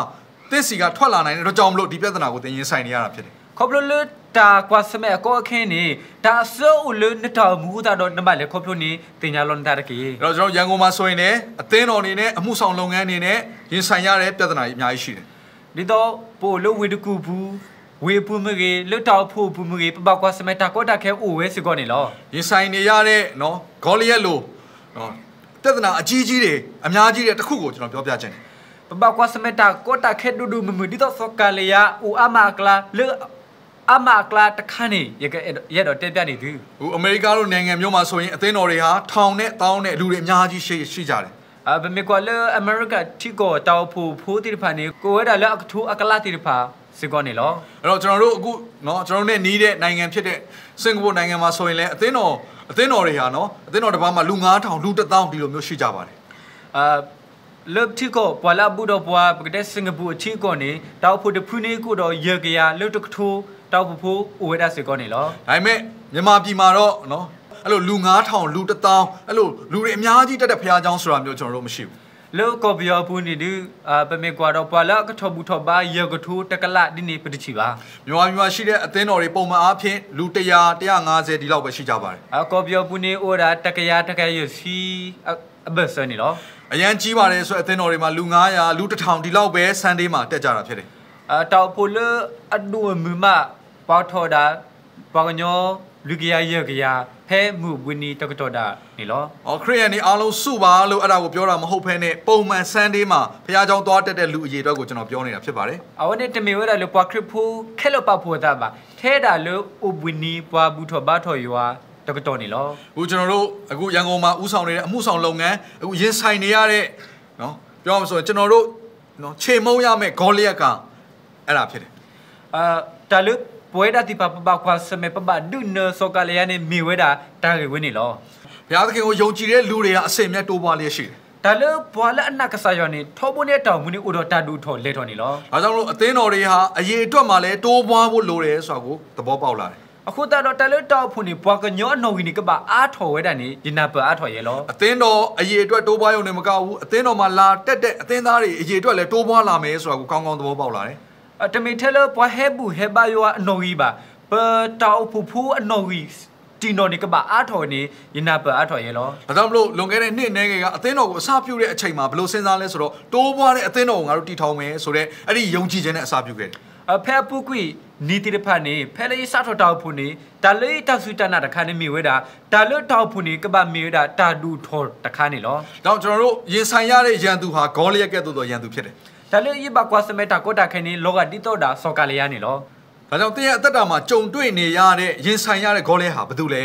သစ်စီကထွက်လာနိုင်တဲ့တော့ကြောင့်မလို့ဒီပြဿနာကိုသင်ရင်ဆိုင်နေရတာဖြစ်တယ်ခေါပလိုလတာကွာစမဲကောခင်းနေတာဆူလနတော်မူတာတော့နမလေခေါပလိုနေတင်ညာလွန်တာတကေတော့ကျွန်တော်ရန်ကုန်မှာဆိုရင်လည်းအသင်းတော်အနေနဲ့အမှုဆောင်လုပ်ငန်းအနေနဲ့ရင်ဆိုင်ရတဲ့ပြဿနာကြီးအများကြီးရှိတယ်ဒီတော့ပိုလို့ဝေတကူဘူးဝေပုမရေလွတ်တော်ဖို့ပုမရေပပကွာစမဲတာကောတာခဲအိုဝဲစကောနေလောရင်ဆိုင်နေရတဲ့နော်ဂေါလျက်လိုနော်ပြဿနာအကြီးကြီးတွေအများကြီးတွေတခုကိုကျွန်တော်ပြောပြခြင်းပပကွာစမဲတာကောတာခဲဒူဒူမမဒီတော့စောကလေယာဦးအမကလာလွတ်အမကလာတခန်းနေရကရက်တော့တက်ပြနေသူဟိုအမေရိကလိုနိုင်ငံမျိုးမှာဆိုရင်အသင်းတော်တွေဟာထောင်နဲ့တောင်းနဲ့လူတွေအများကြီးရှိရှိကြတယ်အဘမေကွာလအမေရိကတီကောတောက်ဖို့ဖိုးတိဖာနေကိုဝဲတာလအထူးအကလာတိဖာစင်ကောနေလောအဲ့တော့ကျွန်တော်တို့အခုเนาะကျွန်တော်တို့နဲ့နီးတဲ့နိုင်ငံဖြစ်တဲ့စင်ကာပူနိုင်ငံမှာဆိုရင်လည်းအသင်းတော်အသင်းတော်တွေဟာเนาะအသင်းတော်တစ်ပါးမှာလူ9000လူ1000ဒီလိုမျိုးရှိကြပါတယ်အာလော့တီကောပွာလာဘူတော့ပွာပကတဲ့စင်ကာပူအချီကောနေတောက်ဖို့တဖူးနေကိုတော့ရကရလော့တကထိုးတောက်ဖဖူဥဝေဒစေကောနေလောဒါပေမဲ့မြန်မာပြည်မှာတော့နော်အဲ့လိုလူ9000လူ1000အဲ့လိုလူတွေအများကြီးတက်တဲ့ဖရားကျောင်းဆိုတာမျိုးကျွန်တော်တို့မရှိဘူးလောကဘျောပူနေဒီအပမေကွာတော့ပွာလကထဘူးထပါရကထူတကလဒီနေပတချီပါမြန်မာမြန်မာရှိတဲ့အသင်းတော်တွေပုံမှန်အားဖြင့်လူ100 150ဒီလောက်ပဲရှိကြပါတယ်အကောဘျောပူနေဩရာတကရတကရစီအဘဆန်နီနော်အရန်ကြီးပါတယ်ဆိုအသင်းတော်တွေမှာလူ900လူ1000ဒီလောက်ပဲ Sunday မှာတက်ကြတာဖြစ်တယ်အတောက်ပိုလအဒူမမပေါထောဒပေါကညောလူကရယေကရဖဲမှုဝီနီတကတော်တာနေလော။အော်ခရိယန်ဒီအားလုံးစုပါလို့အဲ့ဒါကိုပြောတာမဟုတ်ဖဲနဲ့ပုံမှန်ဆန်းဒေးမှာဖခင်ကြောင့်သွားတက်တဲ့လူအရေအတွက်ကိုကျွန်တော်ပြောနေတာဖြစ်ပါတယ်။အဝနဲ့တမေဝဲတာလို့ပွားခရဖူခဲလပဖို့တာပါ။ထဲတာလို့ဥပဝီနီပွားဘူးထောပါထောယွာတကတော်နေလော။အခုကျွန်တော်တို့အခုရန်ကုန်မှာဥဆောင်နေတဲ့အမှုဆောင်လုပ်ငန်းအခုရင်ဆိုင်နေရတဲ့နော်ပြောမှဆိုရင်ကျွန်တော်တို့နော်ခြေမုံရမယ့်ဂေါလျက်ကအဲ့ဒါဖြစ်တယ်။အာတလုပွဲတာတိပပပခွာစမေပပဒုနစောကလျာနေမိဝဲတာတာကေဝင်းနေလောဘုရားသခင်ကိုယုံကြည်တဲ့လူတွေကအစင်မြတ်တိုးပွားလျက်ရှိတယ်တလဘွာလအနကဆာယောနေထောပုန်တဲ့တောင်မူနေဥတော်တတူထော်လဲထော်နေလော။ဒါကြောင့်လို့အသင်းတော်တွေဟာအရေးအတွက်မှလည်းတိုးပွားဖို့လိုတယ်ဆိုတာကိုသဘောပေါက်လာတယ်။အခုတော့တလတောက်ဖုန်နေဘွာကညောနော်ကြီးနေကပါအားထော်ဝဲတာနေရနာပအားထော်ရဲလော။အသင်းတော်အရေးအတွက်တိုးပွားရုံနဲ့မကဘူး။အသင်းတော်မှာလာတက်တဲ့အသင်းသားတွေအရေးအတွက်လည်းတိုးပွားလာမယ်ဆိုတာကိုကောင်းကောင်းသဘောပေါက်လာတယ်။အတမေထဲလပွားဟဲဘူးဟဲဘာယောအနော်ကြီးပါပတောက်ဖူဖူအနော်ကြီးတီနော်နေကပါအားထော်နေရနာပအားထော်ရဲလောဒါကြောင့်မလို့လွန်ခဲ့တဲ့နှစ်နဲ့ငယ်ကအသင်းတော်ကိုအစာပြုတဲ့အချိန်မှာဘယ်လိုစဉ်းစားလဲဆိုတော့တိုးပွားတဲ့အသင်းတော်ကိုငါတို့တည်ထောင်မယ်ဆိုတော့အဲ့ဒီယုံကြည်ခြင်းနဲ့အစာပြုခဲ့တယ်အဖဲပုကွီနီတိရဖာနေဖဲလေးစထော်တောက်ဖူနေတလေးတောက်စုတနာတခါနေမိဝဲတာတလွတ်တောက်ဖူနေကပမိဝဲတာတာဒူထော်တခါနေလောတော့ကျွန်တော်တို့ရင်ဆိုင်ရတဲ့ရန်သူဟာဂေါလိယက်ကဲ့သို့သောရန်သူဖြစ်တယ်ဒါလည်းအစ်ပါကွာစမဲတာကော့တာခဲနေလောကတိတော့တာဆော့ကလေးရနေလောဒါကြောင့်တင်းရဲ့အသက်တာမှာကြုံတွေ့နေရတဲ့ရင်ဆိုင်ရတဲ့ဂေါ်လဲဟာဘာတူလဲ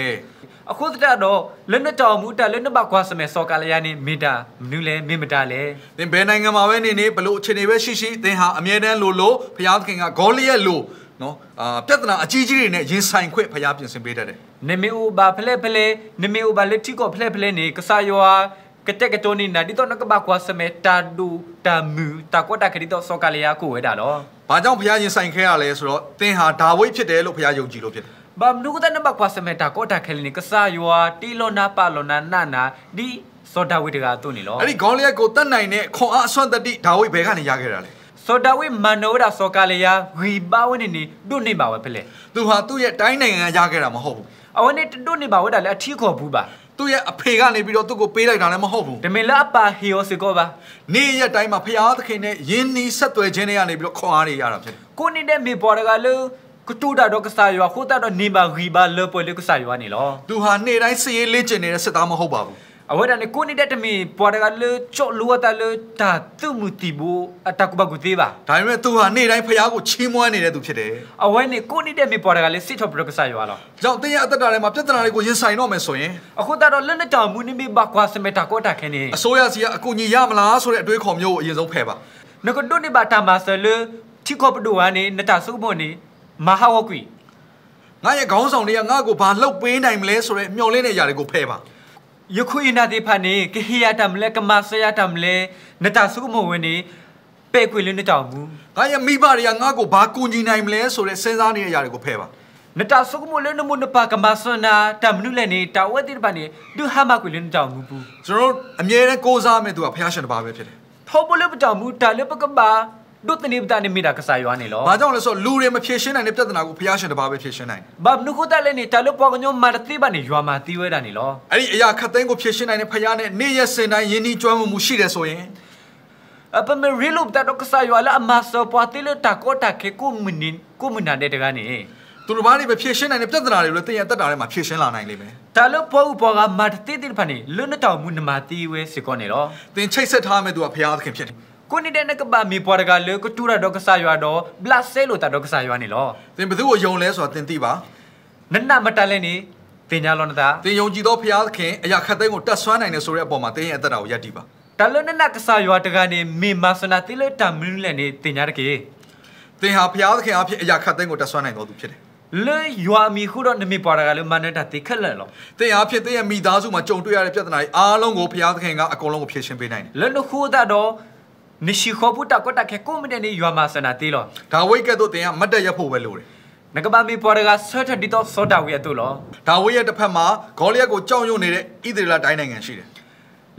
အခုတတတော့လက်နှစ်တောင်မူတက်လက်နှစ်ပါကွာစမဲဆော်ကလျာနေမီတာမနူးလဲမင်မတာလဲသင်ဘယ်နိုင်ငံမှာပဲနေနေဘလို့အခြေအနေပဲရှိရှိသင်ဟာအမြဲတမ်းလိုလိုဖျားသခင်ကဂေါ်လျက်လိုနော်အာပြဿနာအကြီးကြီးတွေနဲ့ရင်ဆိုင်ခွင့်ဖျားပြင်ဆင်ပေးတတ်တယ်နမေအိုဘာဖလဲဖလဲနမေအိုဘာလက်ထီကောဖလဲဖလဲနေကဆာယောဟာကတက်ကတိုနီနာဒီတော့နကဘကွာစမေတာဒူတာမူတာကွာတာခရီတော့စောကလေးယာကိုဝဲတာနော်။ဘာကြောင့်ဘုရားရှင်ဆိုင်ခဲရလဲဆိုတော့သင်ဟာဒါဝိဒ်ဖြစ်တယ်လို့ဘုရားယုံကြည်လို့ဖြစ်တယ်။ဘာမနုကတနဘကွာစမေတာကွာတာခလီနီကဆာယွာတီလောနာပါလောနာနာနာဒီစောဒါဝိဒ်ကသူ့နေလို့အဲ့ဒီဂေါလိယက်ကိုတတ်နိုင်တဲ့ခွန်အားအစွမ်းတတိဒါဝိဒ်ဘယ်ကနေရခဲ့တာလဲဆိုဒဝိမနောရာစောကလေးယာဝီပါဝနေနေဒုနေပါဝဲဖလေသူဟာသူ့ရဲ့တိုင်းနိုင်ငံရခဲ့တာမဟုတ်ဘူးအဝနေဒုနေပါဝဲတာလည်းအထီးခေါ်ဘူးပါသူ့ရဲ့အဖေကနေပြီးတော့သူ့ကိုပေးလိုက်တာလည်းမဟုတ်ဘူးဒမင်လက်အပါဟီယိုစီကောပါနေ့ရက်တိုင်းမှာဖျားသခင်နဲ့ယင်းနီးဆက်သွယ်ခြင်းတွေကနေပြီးတော့ခွန်အားတွေရတာဖြစ်တယ်ကိုနေတဲ့မေပေါ်ကလည်းကတူတာတော့ကစားရွာခိုးတာတော့နေပါဂီပါလောပွဲလေကစားရွာနေလောသူဟာနေ့တိုင်းစည်ရေးလေ့ကျင့်နေတဲ့စစ်သားမဟုတ်ပါဘူးအဝဲတန်ကိုနေတဲ့တမီပွာတကလေချော့လူဝတာလေတာသူမူတီဘူအတကူဘကူသေးပါဒါပေမဲ့သူဟာနေ့တိုင်းဖျားကိုချီးမွမ်းနေတဲ့သူဖြစ်တယ်အဝဲနေကိုနေတဲ့မီပွာတကလေစစ်ချော့ပရကဆာရွာတော့ကြောင့်တင်းရဲ့အသက်တာထဲမှာပြဿနာတွေကိုရင်ဆိုင်တော့မယ်ဆိုရင်အခုတော့လက်နဲ့တောင်မူနေမီဘကွာစမေတာကိုတာခင်းနေအစိုးရစီကအကူညီရမလားဆိုတဲ့အတွေးခေါ်မျိုးကိုအရင်ဆုံးဖယ်ပါနကဒုန်နေပါတာမဆလေချီခေါပဒူဝါနေနတာစုဖို့နေမဟာဝကွီငါရဲ့ခေါင်းဆောင်တွေကငါ့ကိုဘာလှုပ်ပေးနိုင်မလဲဆိုတဲ့မျှော်လင့်တဲ့ຢာတွေကိုဖယ်ပါယခုအနာဒီဖာနေကဟီယာတမလဲကမဆယာတမလဲနတဆုကမဝင်နေပဲ့ခွေလေးနဲ့တောင်ဘူး။ငါရမိဘတွေကငါ့ကိုဘာကူညီနိုင်မလဲဆိုတဲ့စဉ်းစားနေရတာကိုဖဲပါ။နတဆုကမလဲနမနပါကမဆနာတမနုလဲနေတာဝဲတိပနေဒူဟာမခွေလေးနဲ့တောင်ဘူးဘူး။ကျွန်တော်အမြဲတမ်းကိုးစားမယ်သူကဖះရှင်တစ်ပါးပဲဖြစ်တယ်။ဖောပလဲပတောင်ဘူးတာလဲပကဘာတို့တနေပတာနေမိတာကစားရွာနေလောဘာကြောင့်လဲဆိုလူတွေမဖြေရှင်းနိုင်တဲ့ပြဿနာကိုဖျားရှင်တပါးပဲဖြေရှင်းနိုင်တယ်ဘာနုခုတလည်းနေတလို့ပေါ်ကညောမာတိပါနေရွာမှာတီးဝဲတာနေလောအဲ့ဒီအရာခတ်သိန်းကိုဖြေရှင်းနိုင်တဲ့ဖျားနဲ့နေရစင်တိုင်းယင်းဒီကျွမ်းမှုမှုရှိတယ်ဆိုရင်အပမေရီလုတ်တတော့ကစားရွာလာအမဆောပွားတိလတကောတခေကုမနင်းကုမနာတဲ့တကနေသူတို့ဘာတွေပဲဖြေရှင်းနိုင်တဲ့ပြဿနာတွေလည်းတင်ရတက်တာထဲမှာဖြေရှင်းလာနိုင်လိမ့်မယ်။ဒါလို့ပေါ်ဥပေါ်ကမတ်တိတိဖန်နေလွတ်တောင်မူနမတီဝဲစေကောနေတော့။တင်ချိတ်ဆက်ထားမဲ့သူကဘုရားသခင်ဖြစ်တယ်။ကိုနေတဲ့နကပမီပေါ်တကလေကိုတူရဒေါကဆာရွာတော့ဘလတ်ဆဲလို့တာဒေါကဆာရွာနေလောသင်ဘသူ့ကိုယုံလဲဆိုတာသင်သိပါနနမတန်လဲနေသင်ညာလောနတာသင်ယုံကြည်သောဖျားခင်အရာခတ်သိမ်းကိုတတ်ဆွမ်းနိုင်တယ်ဆိုတဲ့အပေါ်မှာသင်ရဲ့အသက်တာကိုယက်တည်ပါတလနနကဆာရွာတကနေမေမဆနာတိလေတမင်းလဲနေသင်ညာတကေသင်ဟာဖျားခင်အဖြစ်အရာခတ်သိမ်းကိုတတ်ဆွမ်းနိုင်တော်သူဖြစ်တယ်လေယွာမီခုတော့နမိပွားတာကလည်းမန္တတာတိခက်လက်လောတင်အားဖြစ်တဲ့မိသားစုမှာကြုံတွေ့ရတဲ့ပြဿနာတွေအားလုံးကိုဘုရားသခင်ကအကုန်လုံးကိုဖြေရှင်းပေးနိုင်တယ်လက်နှခုသတ်တော့မရှိခေါ်ဘူးတာကတာခဲကိုမတဲ့နေရွာမှာစနာသေးလို့ဒါဝိတ်ကဲ့သို့တင်ကမတ်တက်ရဖို့ပဲလိုတယ်နဂပမီပေါ်ကဆွတ်တီတော့စောတာဝီရတို့လို့ဒါဝိတ်ရဲ့တစ်ဖက်မှာဂေါ်လျက်ကိုကြောက်ရွံ့နေတဲ့ဣသရေလတိုင်းနိုင်ငံရှိတယ်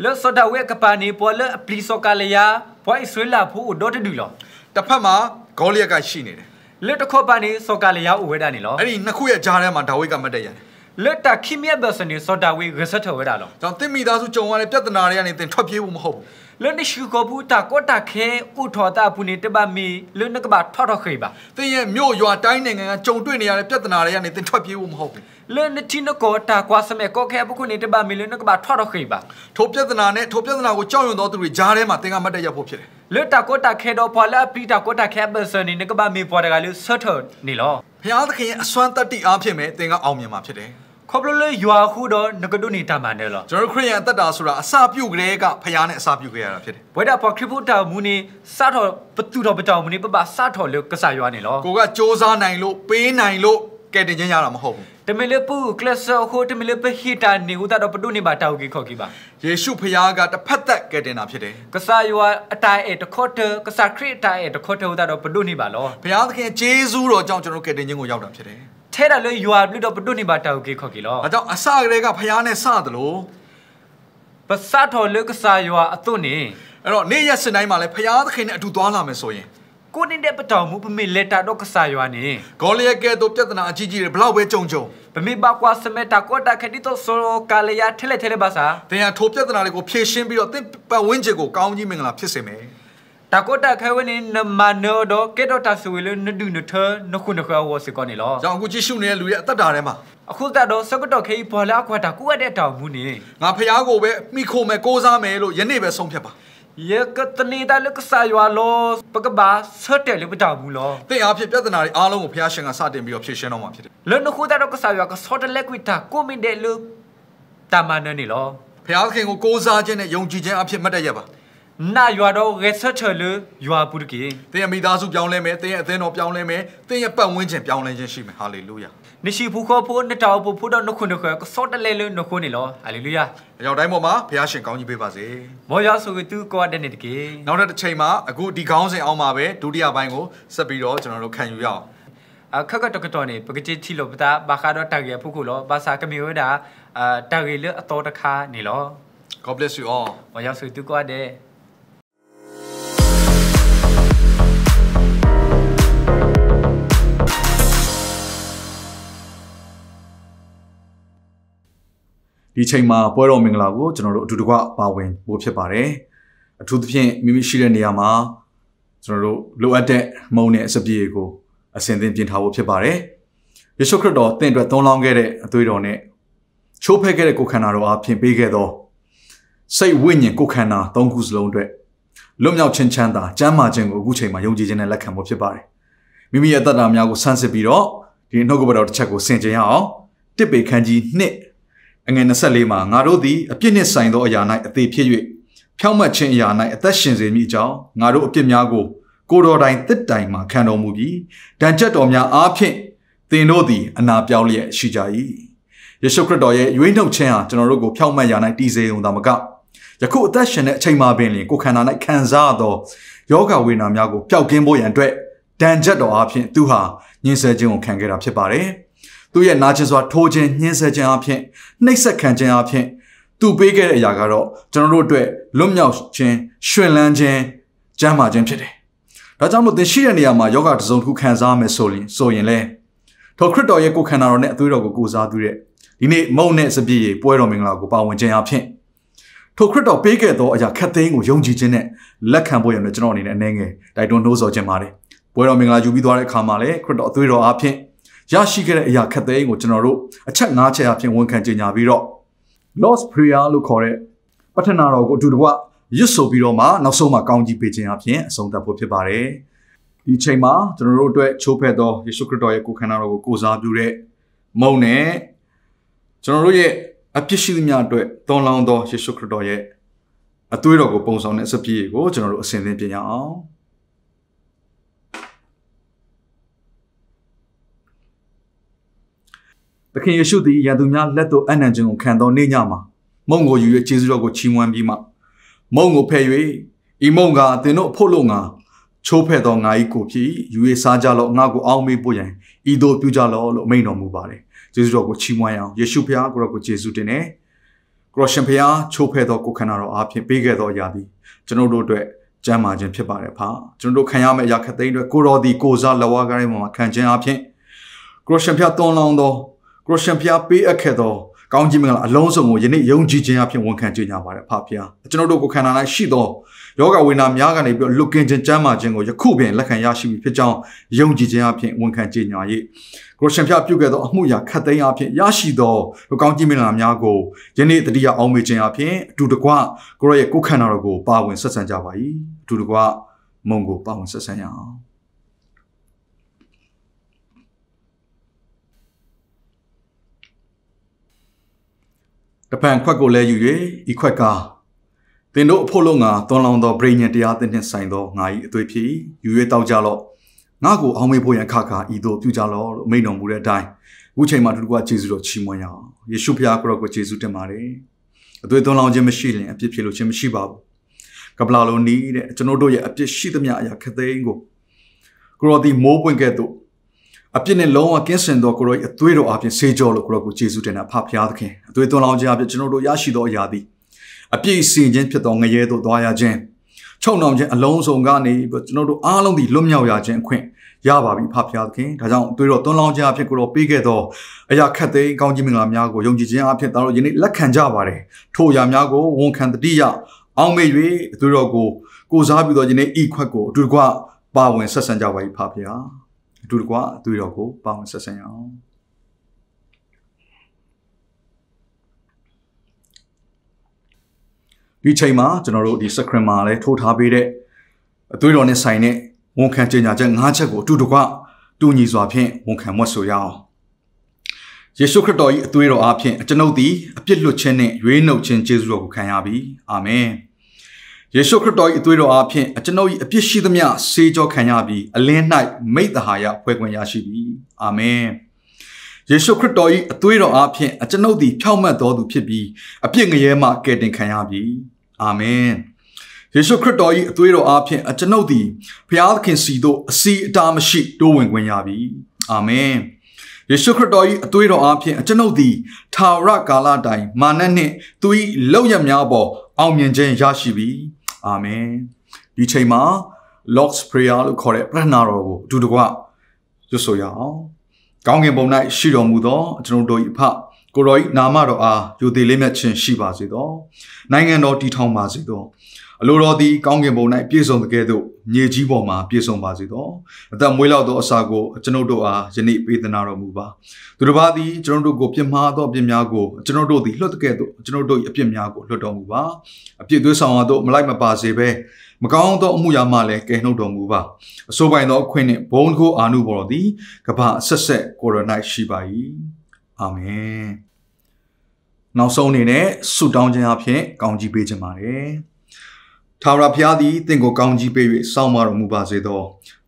လောစောတာဝီကပနီပေါ်လအပလီဆိုကလျာဘွိုင်းဆွေလာဖို့ဒေါ်တူလို့တစ်ဖက်မှာဂေါ်လျက်ကရှိနေတယ်လက်တစ်ခေါက်ပနီဆိုကလျာဦးဝဲတာနေလို့အဲ့ဒီနှစ်ခုရဲ့ကြားထဲမှာဒါဝိတ်ကမတ်တက်ရတယ်လွတ်တာခိမြတ်သစနေစောတာဝေရစထဝဲတာလောကျွန်တော်တင်မိသားစုကြုံရတဲ့ပြဿနာတွေကနေတင်ထွက်ပြေးဖို့မဟုတ်ဘူးလွတ်နေရှိကဘူတာကောတာခဲဥထောတာပူနေတပမီလွတ်နကဘာထောက်တော့ခေပါတင်ရဲ့မြို့ရွာတိုင်းနိုင်ငံကကြုံတွေ့နေရတဲ့ပြဿနာတွေကနေတင်ထွက်ပြေးဖို့မဟုတ်ဘူးလွတ်နေတိနကောတာကွာစမဲကောခဲဘုခုနေတပမီလွတ်နကဘာထောက်တော့ခေပါထိုပြဿနာနဲ့ထိုပြဿနာကိုကြောက်ရွံ့သောသူတွေကြားထဲမှာတင်ကမတ်တက်ရဖို့ဖြစ်တယ်လွတ်တာကောတာခဲတော့ဖော်လာပီတာကောတာခဲဘစနေနကဘာမီပေါ်တကလေးဆွတ်ထော်နေလောဖျားသခင်ရဲ့အစွမ်းတတ္တိအားဖြင့်ပဲတင်ကအောင်မြင်မှာဖြစ်တယ်ခေါပလိုလေရွာခုတော့ငကတုနေတာမှန်တယ်လားကျွန်တော်ခရိယန်တက်တာဆိုတာအစာပြုတ်ကလေးကဖရားနဲ့အစာပြုတ်ခဲ့ရတာဖြစ်တယ်ဘွဲတာပေါ်ခရဖို့တာမူနေစထော်ပတူတော်ပတောင်မူနေပပစထော်လို့ကစားရွာနေလောကိုကစ조사နိုင်လို့ပေးနိုင်လို့ကဲတင်ချင်းရတာမဟုတ်ဘူးတမီလပူကလဆောဟိုတမီလပဟီတာနေဦးတာတော့ပတုနေပါတောက်ကြီးခေါ်ကြီးပါယေရှုဖရားကတစ်ဖက်သက်ကဲတင်တာဖြစ်တယ်ကစားရွာအတိုင်အဲတခေါ်တကစားခရစ်တိုင်အဲတခေါ်တဦးတာတော့ပတုနေပါလောဖရားသခင်ဂျေဇူးတော်ကြောင့်ကျွန်တော်ကဲတင်ချင်းကိုရောက်တာဖြစ်တယ်ထဲတာလို့ယူရပြုတော့ပတွနေပါတောက်ကေခေါ်ကေလောအကြောင်းအစကလေးကဖျားနဲ့စသလိုပစတ်တော်လုကစားယူရအသွနေအဲ့တော့နေ့ရက်စတိုင်းမှာလဲဖျားသခင်နဲ့အတူသွားလာမယ်ဆိုရင်ကိုနေတဲ့ပတောင်မှုပမေလက်တာတော့ကစားရွာနေဂေါလျက်ကဲတော့ပြဿနာအကြီးကြီးတွေဘလောက်ပဲကြုံကြုံပမေပါကွာစမက်တာကော့တာခတိတော့ဆောကာလျာထဲလက်ထဲလက်ပါစာတင်ရထိုးပြဿနာတွေကိုဖြေရှင်းပြီးတော့တင့်ပတ်ဝန်းကျင်ကိုကောင်းကြီးမင်္ဂလာဖြစ်စေမယ်တကောတခဲဝနေနမနောတော့ကေတော့တဆွေလနဒုနထနခုနခဝစကောနေလောကြောင့်အခုကြည့်ရှုနေတဲ့လူရဲ့အသက်တာထဲမှာအခုသက်တော့စကတော့ခေဘောလာခွာတာကိုရတဲ့တောင်ဘူးနေငါဖျားကိုပဲမိခိုမယ်ကိုးစားမယ်လို့ယနေ့ပဲဆုံးဖြတ်ပါယေကတနီတလကဆာယွာလောပကဘာဆတ်တယ်လို့မတောင်ဘူးလောတင့်အားဖြင့်ပြဿနာတွေအားလုံးကိုဖျားရှင်ကစတင်ပြီးတော့ဖြေရှင်းတော့မှာဖြစ်တယ်လွန်ခုသက်တော့ကဆာယွာကဆော့တလက်ကွီတာကိုမင်တဲ့လူတာမန်နေလောဖျားခင်ကိုကိုးစားခြင်းနဲ့ယုံကြည်ခြင်းအဖြစ်မှတ်တရရပါနာရွာတော့ researcher လူရွာပူတကေတင်းရဲ့မိသားစုပြောင်းလဲမယ်တင်းရဲ့အသင်းတော်ပြောင်းလဲမယ်တင်းရဲ့ပတ်ဝန်းကျင်ပြောင်းလဲခြင်းရှိမယ် hallelujah နေရှိဖို့ခေါ်ဖို့နှစ်တောင်ဖို့ဖို့တော့နှုတ်ခွန်းနှုတ်ခွန်းကစောတလဲလို့နှုတ်ခွန်းနေလော hallelujah အကြောင်းတိုင်းပေါ်မှာဘုရားရှင်ကောင်းကြီးပေးပါစေမောရဆိုကသူကောတဲ့နေတကေနောက်တစ်ချိန်မှာအခုဒီခေါင်းစဉ်အောင်မှာပဲဒုတိယပိုင်းကိုဆက်ပြီးတော့ကျွန်တော်တို့ခံယူရအောင်အခက်ကတော့ကတော့နေပကတိချီလို့ပတာဘာခါတော့တာဂရဖုခုလို့ဘာသာကမျိုးဒါအာတာဂရလအတော်တခါနေလော God bless you all မောရဆိုသူကောတဲ့ဒီချိန်မှာပွဲတော်မင်္ဂလာကိုကျွန်တော်တို့အတူတကွပါဝင်ဖို့ဖြစ်ပါတယ်အထူးသဖြင့်မိမိရှိတဲ့နေရာမှာကျွန်တော်တို့လိုအပ်တဲ့မုံနဲ့အစပြေကိုအစင်သင်ပြင်ထားဖို့ဖြစ်ပါတယ်ယေရှုခရစ်တော်တင့်အတွက်သွန်လောင်းခဲ့တဲ့အသွေးတော်နဲ့ချိုးဖဲ့ခဲ့တဲ့ကိုယ်ခန္ဓာတော်အားဖြင့်ပေးခဲ့သောစိတ်ဝိညာဉ်ကိုယ်ခန္ဓာသုံးခုစလုံးအတွက်လွတ်မြောက်ခြင်းချမ်းသာကျမ်းမာခြင်းကိုအခုချိန်မှာယုံကြည်ခြင်းနဲ့လက်ခံဖို့ဖြစ်ပါတယ်မိမိရဲ့တတ္တာများကိုဆန်းစစ်ပြီးတော့ဒီနှုတ်ကပတော်တစ်ချက်ကိုဆင်ခြင်ရအောင်တစ်ပေခန်းကြီး1အငယ်24မှာငါတို့သည်အပြစ်နှင့်ဆိုင်သောအရာ၌အသေးဖြစ်၍ဖြောင့်မတ်ခြင်းအရာ၌အသက်ရှင်စေမိကြောင်းငါတို့အပြစ်များကိုကိုယ်တော်တိုင်တစ်တိုင်မှခံတော်မူပြီးတန်ကြက်တော်များအားဖြင့်သင်တို့သည်အနာပြောင်းလျက်ရှိကြ၏ယေရှုခရစ်တော်ရဲ့ရွေးနှုတ်ခြင်းဟာကျွန်တော်တို့ကိုဖြောင့်မတ်ရာ၌တည်စေုံသာမကယခုအသက်ရှင်တဲ့အချိန်မှာပင်လျှင်ကိုယ်ခန္ဓာ၌ခံစားသောယောဂဝေဒနာများကိုပျောက်ကင်းဖို့ရန်အတွက်တန်ကြက်တော်အားဖြင့်သူဟာညှင်းဆဲခြင်းကိုခံခဲ့တာဖြစ်ပါတယ်။သူ့ရဲ့နာကျင်စွာထိုးခြင်းညှင်းဆဲခြင်းအပြင်နှိပ်စက်ခံခြင်းအပြင်သူပေးခဲ့တဲ့အရာကတော့ကျွန်တော်တို့အတွက်လွတ်မြောက်ခြင်းရှင်လန်းခြင်းကျမ်းမာခြင်းဖြစ်တယ်။ဒါကြောင့်မို့သင်ရှိတဲ့နေရာမှာယောဂတစုံတစ်ခုခံစားမယ်ဆိုရင်ဆိုရင်လေထိုခရစ်တော်ရဲ့ကိုယ်ခန္ဓာတော်နဲ့အသွေးတော်ကိုကိုးစားသူတဲ့ဒီနေ့မုံနဲ့စပြည့်ရေပွဲတော်မင်္ဂလာကိုပါဝင်ခြင်းအဖြစ်ထိုခရစ်တော်ပေးခဲ့သောအရာခက်သိန်းကိုယုံကြည်ခြင်းနဲ့လက်ခံဖို့ရံနဲ့ကျွန်တော်အနေနဲ့အနေငယ်တိုက်တွန်းနှိုးဆော်ခြင်းပါတယ်။ပွဲတော်မင်္ဂလာယူပြီးသွားတဲ့အခါမှာလည်းခရစ်တော်အသွေးတော်အဖြစ်ရရှိခဲ့တဲ့အရာခက်သိန်းကိုကျွန်တော်တို့အချက်၅ချက်အပြင်ဝန်ခံကြေညာပြီးတော့ Lost Prayer လို့ခေါ်တဲ့ပဋ္ဌာနာတော်ကိုအတူတကွရွတ်ဆိုပြီးတော့မှနောက်ဆုံးမှကောင်းကြီးပေးခြင်းအပြင်အဆုံးသတ်ဖို့ဖြစ်ပါတယ်။ဒီချိန်မှာကျွန်တော်တို့အတွက်ချိုးဖက်သောယေရှုခရစ်တော်ရဲ့ကိုယ်ခန္ဓာတော်ကိုကိုးစားပြုတဲ့မုံနဲ့ကျွန်တော်တို့ရဲ့အပြစ်ရှိသမျှအတွက်တွန်လောင်းသောယေရှုခရစ်တော်ရဲ့အသွေးတော်ကိုပုံဆောင်တဲ့အစပြည့်ကိုကျွန်တော်တို့အစဉ်အသင်းပြင်ရအောင်။သခင်ယေရှုသည်ရန်သူများလက်သို့အနံ့ခြင်းကိုခံသောနေ့ညမှာ မုံကိုယူ၍ခြေစွတော်ကိုချီးမွမ်းပြီးမှမုံကိုဖဲ့၍ဤမုံကသင်တို့အဖို့လို့ငါချိုးဖဲ့သောငါ၏ကိုဖြစ်ယူ၍စားကြလော့ငါကိုအောင်းမေးပို့ရန်ဤသို့ပြုကြလော့လို့မိန့်တော်မူပါတယ်ယေရှုတော်ကိုချီးမွမ်းရအောင်ယေရှုဖခင်ကိုရောကိုယေရှုတင်နေကိုရောရှင်ဖခင်ချိုးဖဲ့သောကိုခန္ဓာတော်အားဖြင့်ပေးခဲ့သောအရာသည်ကျွန်တော်တို့အတွက်ကြမ်းမာခြင်းဖြစ်ပါတယ်ဖာကျွန်တော်တို့ခံရမယ့်အရာခသိန်းတွေကိုတော်သည်ကိုစားလဝါကားရဲမှာခံခြင်းအပြင်ကိုရောရှင်ဖခင်တွန်လောင်းသောခရစ်ယာန်ဘုရားပေးအပ်ခဲ့သောကောင်းကြီးမင်္ဂလာအလုံးစုံကိုယနေ့ယုံကြည်ခြင်းအဖြစ်ဝန်ခံကြညာပါတယ်ဖခင်ကျွန်တော်တို့ကိုခန္ဓာ၌ရှိသောယောဂဝိနာများကနေပြီးလွတ်ကင်းခြင်းကျမ်းမာခြင်းကိုယခုပင်လက်ခံရရှိပြီဖြစ်ကြောင်းယုံကြည်ခြင်းအဖြစ်ဝန်ခံကြညာ၏ခရစ်ယာန်ဖျားပြုခဲ့သောအမှုရာခတ်သိမ်းအဖြစ်ရရှိသောကောင်းကြီးမင်္ဂလာများကိုယနေ့တတိယအောင်မေခြင်းအဖြစ်အတူတကွကိုရရဲ့ကိုခန္ဓာတော်ကိုပါဝင်ဆက်ဆံကြပါ၏အတူတကွမုံကိုပါဝင်ဆက်ဆံရအောင်တပံခွက်ကိုလည်းယူ၍ဤခွက်ကသင်တို့အဖို့လုံးကသွန်လောင်သောဗြိညံတရားသင်နှင့်ဆိုင်သောငါ၏အသွေးဖြစ်ယူ၍တောက်ကြလော့ငါကိုအောင်းမေးဖို့ရန်ခါခါဤသို့ပြုကြလော့လို့မိန့်တော်မူတဲ့အတိုင်းအခုချိန်မှာတို့ကယေရှုတော်ချီးမွမ်းရအောင်ယေရှုဖခင်ကိုတော့ကိုယေရှုတင်ပါတယ်အသွေးသွန်လောင်ခြင်းမရှိရင်အပြစ်ဖြစ်လို့ခြင်းမရှိပါဘူးကပလာလိုနီးတဲ့ကျွန်တော်တို့ရဲ့အပြစ်ရှိသမျှအရာခသိန်းကိုကိုရောဒီမိုးပွင့်ကဲ့သို့အပြစ်နဲ့လုံးဝကင်းစင်သောကိုရောအသွေးတော်အပြင်ဆေးကြောလို့ကိုရောကိုယေရှုတင်တာဖဖျားသခင်အသွေးသွန်လောင်းခြင်းအပြင်ကျွန်တော်တို့ရရှိသောအရာသည်အပြည့်စင်ခြင်းဖြစ်သောငရဲသို့သွားရခြင်းချုံနှောင်ခြင်းအလုံးစုံကနေကျွန်တော်တို့အားလုံးသည်လွတ်မြောက်ရခြင်းအခွင့်ရပါပြီဖဖျားသခင်ဒါကြောင့်အသွေးတော်သွန်လောင်းခြင်းအပြင်ကိုရောပေးခဲ့သောအရာခတ်သိမ်းကောင်းခြင်းမင်္ဂလာများကိုယုံကြည်ခြင်းအပြင်တို့ယနေ့လက်ခံကြပါတယ်ထို့အရာများကိုဝန်ခံတတိယအောင်မေ၍အသွေးတော်ကိုကိုစားပြီးတော့ယနေ့ဤခွက်ကိုအတူတကွပါဝင်ဆက်ဆံကြပါ၏ဖဖျားအတူတကွအသွေးတော်ကိုပေါင်းဆက်ဆံရအောင်ဒီချိန်မှာကျွန်တော်တို့ဒီ screen မှာလည်းထိုးထားပေးတဲ့အသွေးတော်နဲ့ဆိုင်တဲ့ဝန်ခံကြေညာချက်၅ချက်ကိုအတူတကွတူညီစွာဖြင့်ဝန်ခံမွတ်ဆိုရအောင်ယေရှုခရစ်တော်၏အသွေးတော်အားဖြင့်ကျွန်ုပ်သည်အပြစ်လွတ်ခြင်းနှင့်ရွေးနှုတ်ခြင်းကျေးဇူးတော်ကိုခံရပြီအာမင်ယေရှုခရစ်တော်၏အသွေးတော်အားဖြင့်အကျွန်ုပ်၏အပြစ်ရှိသမျှဆေးကြောခံရပြီးအလင်း၌မိတ္တဟာယဖွဲ့ခွင့်ရရှိပြီ။အာမင်။ယေရှုခရစ်တော်၏အသွေးတော်အားဖြင့်အကျွန်ုပ်သည်ဖြောင့်မတ်တော်သူဖြစ်ပြီးအပြစ်ငရဲမှကယ်တင်ခံရပြီ။အာမင်။ယေရှုခရစ်တော်၏အသွေးတော်အားဖြင့်အကျွန်ုပ်သည်ဘုရားသခင်စီသို့အစီအတားမရှိတိုးဝင်ခွင့်ရပြီ။အာမင်။ယေရှုခရစ်တော်၏အသွေးတော်အားဖြင့်အကျွန်ုပ်သည် ထာဝရကာလတိုင်မာနနှင့်သူ၏လောက်ရများပေါ်အောင်မြင်ခြင်းရရှိပြီအာမင်ဒီချိန်မှာ Lord's Prayer လို့ခေါ်တဲ့ပရဏာတော်ကိုအတူတကွရွတ်ဆိုရအောင်ကောင်းကင်ဘုံ၌ရှိတော်မူသောကျွန်တော်တို့၏ဖကိုတော်၏နာမတော်အားယုံသေးလေးမြတ်ခြင်းရှိပါစေသော နိုင်ငံတော်တည်ထောင်ပါစေသောအလိုတော်သည်ကောင်းကင်ဘုံ၌ပြည့်စုံသကဲ့သို့မြေကြီးပေါ်မှာပြည့်စုံပါစေသောအသက်မွေးလောက်သော အစာကိုကျွန်ုပ်တို့အားယနေ့ပေးသနာတော်မူပါသူတစ်ပါးသည်ကျွန်ုပ်တို့ကိုပြစ်မှားသောအပြစ်များကိုကျွန်ုပ်တို့သည်လွတ်သကဲ့သို့ကျွန်ုပ်တို့၏အပြစ်များကိုလွတ်တော်မူပါအပြစ်သွေးဆောင်ရသောမလိုက်မပါစေဘဲမကောင်းသောအမှုရာမှလည်းကယ်နှုတ်တော်မူပါအစိုးပိုင်သောအခွင့်နှင့်ဘုံကိုအာနုဘော်သည်ကဘာဆက်ဆက်ကိုရိုနိုက်ရှိပါ၏အာမင်နောက်ဆုံးအနေနဲ့ဆုတောင်းခြင်းအဖြစ်ကောင်းကြီးပေးခြင်းပါတယ်ထာဝရဘုရားသည်သင်ကိုကောင်းကြီးပေး၍စောင့်မတော်မူပါစေသော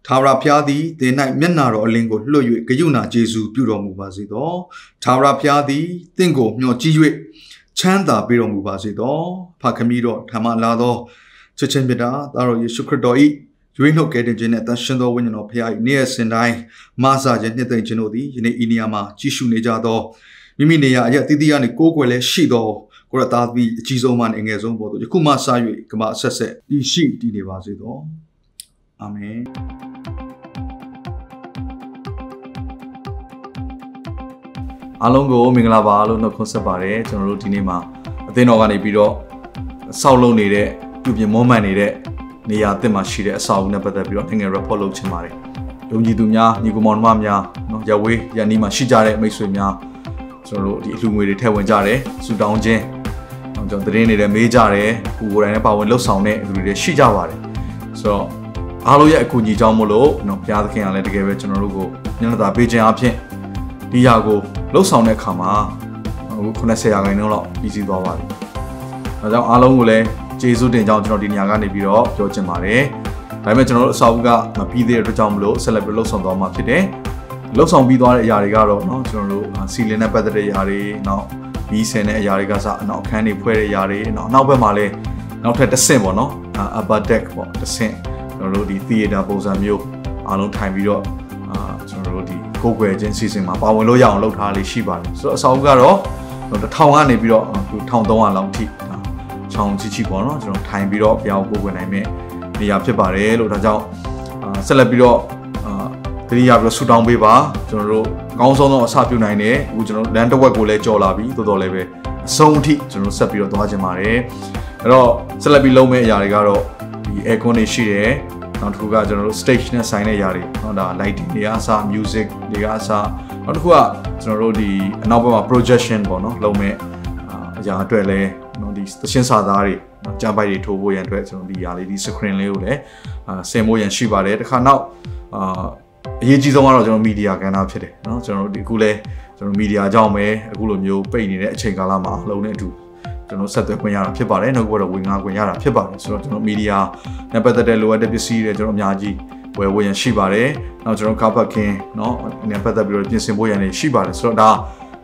ထာဝရဘုရားသည်သင်၌မျက်နာတော်အလင်းကိုလွှတ်၍ဂယုဏကျေစုပြုတော်မူပါစေသောထာဝရဘုရားသည်သင်ကိုမျှော်ကြည့်၍ချမ်းသာပေးတော်မူပါစေသောဖခင်မီးတော်ထာမလာသောချစ်ချင်းမြတ်တာသာတော်ယေရှုခရစ်တော်၏ရွေးနှုတ်ကယ်တင်ခြင်းနဲ့တန်ရှင်သောဝိညာဉ်တော်ဘုရား၏နေ့ရက်စဉ်တိုင်းမဆာခြင်းနှစ်သိမ့်ခြင်းတို့သည်ယနေ့ဤနေရာမှာကြီးစုနေကြသောမိမိနေရာအရက်တည်တည်ရနေကိုးကွယ်လဲရှိသောကိုရသားသမီးအကြီးဆုံးမှနဲ့အငယ်ဆုံးပေါ်သို့ယခုမှစ၍ကမ္ဘာအဆက်ဆက်တည်ရှိတည်နေပါစေတော့အာမင်အားလုံးကိုမင်္ဂလာပါလို့နှုတ်ခွန်းဆက်ပါတယ်ကျွန်တော်တို့ဒီနေ့မှာအသင်းတော်ကနေပြီးတော့ဆောက်လုပ်နေတဲ့ပြုပြင်မောမှန်နေတဲ့နေရာအသစ်မှာရှိတဲ့အဆောက်အဦနဲ့ပတ်သက်ပြီးတော့နိုင်ငံ report လုပ်ချင်ပါတယ်။ယုံကြည်သူများညီကောင်မောင်နှမများနော်ရဝေးရန်နီမှာရှိကြတဲ့မိတ်ဆွေများကျွန်တော်တို့ဒီအလှူငွေတွေထည့်ဝင်ကြတယ်ဆူတောင်းခြင်းကျွန်တော်သတင်းတွေလည်းမေးကြတယ်ကိုကိုယ်တိုင်လည်းပါဝင်လှုပ်ဆောင်တဲ့လူတွေလည်းရှိကြပါတယ်ဆိုတော့အားလုံးရဲ့အကူအညီကြောင့်မို့လို့နော်ဘုရားသခင်ကလည်းတကယ်ပဲကျွန်တော်တို့ကိုညနတာပေးခြင်းအဖြစ်ဒီရာကိုလှုပ်ဆောင်တဲ့အခါမှာအခု90ရာခိုင်နှုန်းလောက်ပြီးစီးသွားပါပြီ။ဒါကြောင့်အားလုံးကိုလည်းကျေးဇူးတင်ကြောင်းကျွန်တော်ဒီနေရာကနေပြီးတော့ပြောချင်ပါတယ်။ဒါပေမဲ့ကျွန်တော်တို့အစာအုပ်ကမပြီးသေးတဲ့အတွက်ကြောင့်မလို့ celebrate လှုပ်ဆောင်သွားမှာဖြစ်တယ်။လှုပ်ဆောင်ပြီးသွားတဲ့အရာတွေကတော့နော်ကျွန်တော်တို့စီလင်းနဲ့ပတ်သက်တဲ့အရာတွေနောက်မီးဆင်တဲ့အရာတွေကစအနောက်ခန်းတွေဖွဲ့တဲ့အရာတွေနော်အနောက်ဘက်မှာလည်းနောက်ထပ်တစ်ဆင့်ပေါ့နော် upper deck ပေါ့တစ်ဆင့်ကျွန်တော်တို့ဒီ theater ပုံစံမျိုးအားလုံးထိုင်ပြီးတော့အာကျွန်တော်တို့ဒီကိုယ်ွယ်ချင်းစီစဉ်မှာပါဝင်လို့ရအောင်လုပ်ထားလေးရှိပါတယ်ဆိုတော့အစောကတော့1000ကနေပြီးတော့1300လောက်ထိချောင်းချီချီပေါ့နော်ကျွန်တော်ထိုင်ပြီးတော့ဘုရားကိုကိုယ်ွယ်နိုင်မဲ့နေရာဖြစ်ပါတယ်လို့ဒါကြောင့်ဆက်လက်ပြီးတော့အာတတိယပြီးတော့ဆူတောင်းပေးပါကျွန်တော်တို့ကောင်းဆုံးတော့အစပြုနိုင်တယ်အခုကျွန်တော်လမ်းတစ်ဝက်ကိုလည်းကြော်လာပြီတော်တော်လည်းပဲအဆုံးအထိကျွန်တော်ဆက်ပြီးတော့သွားချင်ပါတယ်အဲ့တော့ဆက်လက်ပြီးလုံးမဲ့အရာတွေကတော့ဒီ aircon တွေရှိတယ်နောက်တစ်ခုကကျွန်တော်တို့ stage နဲ့ဆိုင်တဲ့အရာတွေเนาะဒါ lighting တွေအစား music တွေအစားနောက်တစ်ခုကကျွန်တော်တို့ဒီအနောက်ဘက်မှာ projection ပေါ့เนาะလုံးမဲ့အရာအတွက်လဲเนาะဒီသရှင်စာသားတွေကြမ်းပိုက်တွေထိုးဖို့ရန်အတွက်ကျွန်တော်ဒီအရာလေးဒီ screen လေးကိုလည်းဆင်ဖို့ရန်ရှိပါတယ်တခါနောက်အာအရေးကြီးဆုံးကတော့ကျွန်တော်မီဒီယာကဏ္ဍဖြစ်တယ်เนาะကျွန်တော်ဒီအခုလဲကျွန်တော်မီဒီယာကြောင့်ပဲအခုလိုမျိုးပိတ်နေတဲ့အချိန်ကာလမှာအလုံးနဲ့အတူကျွန်တော်ဆက်သွယ်ခွင့်ရတာဖြစ်ပါတယ်နောက်ကတော့ဝင်ငါခွင့်ရတာဖြစ်ပါတယ်ဆိုတော့ကျွန်တော်မီဒီယာနဲ့ပတ်သက်တဲ့လိုအပ်တဲ့ပစ္စည်းတွေကျွန်တော်အများကြီးဝယ်ဝယ်ရန်ရှိပါတယ်နောက်ကျွန်တော်ကားပတ်ခင်းเนาะနဲ့ပတ်သက်ပြီးတော့ပြင်ဆင်ဖို့ရန်တွေရှိပါတယ်ဆိုတော့ဒါ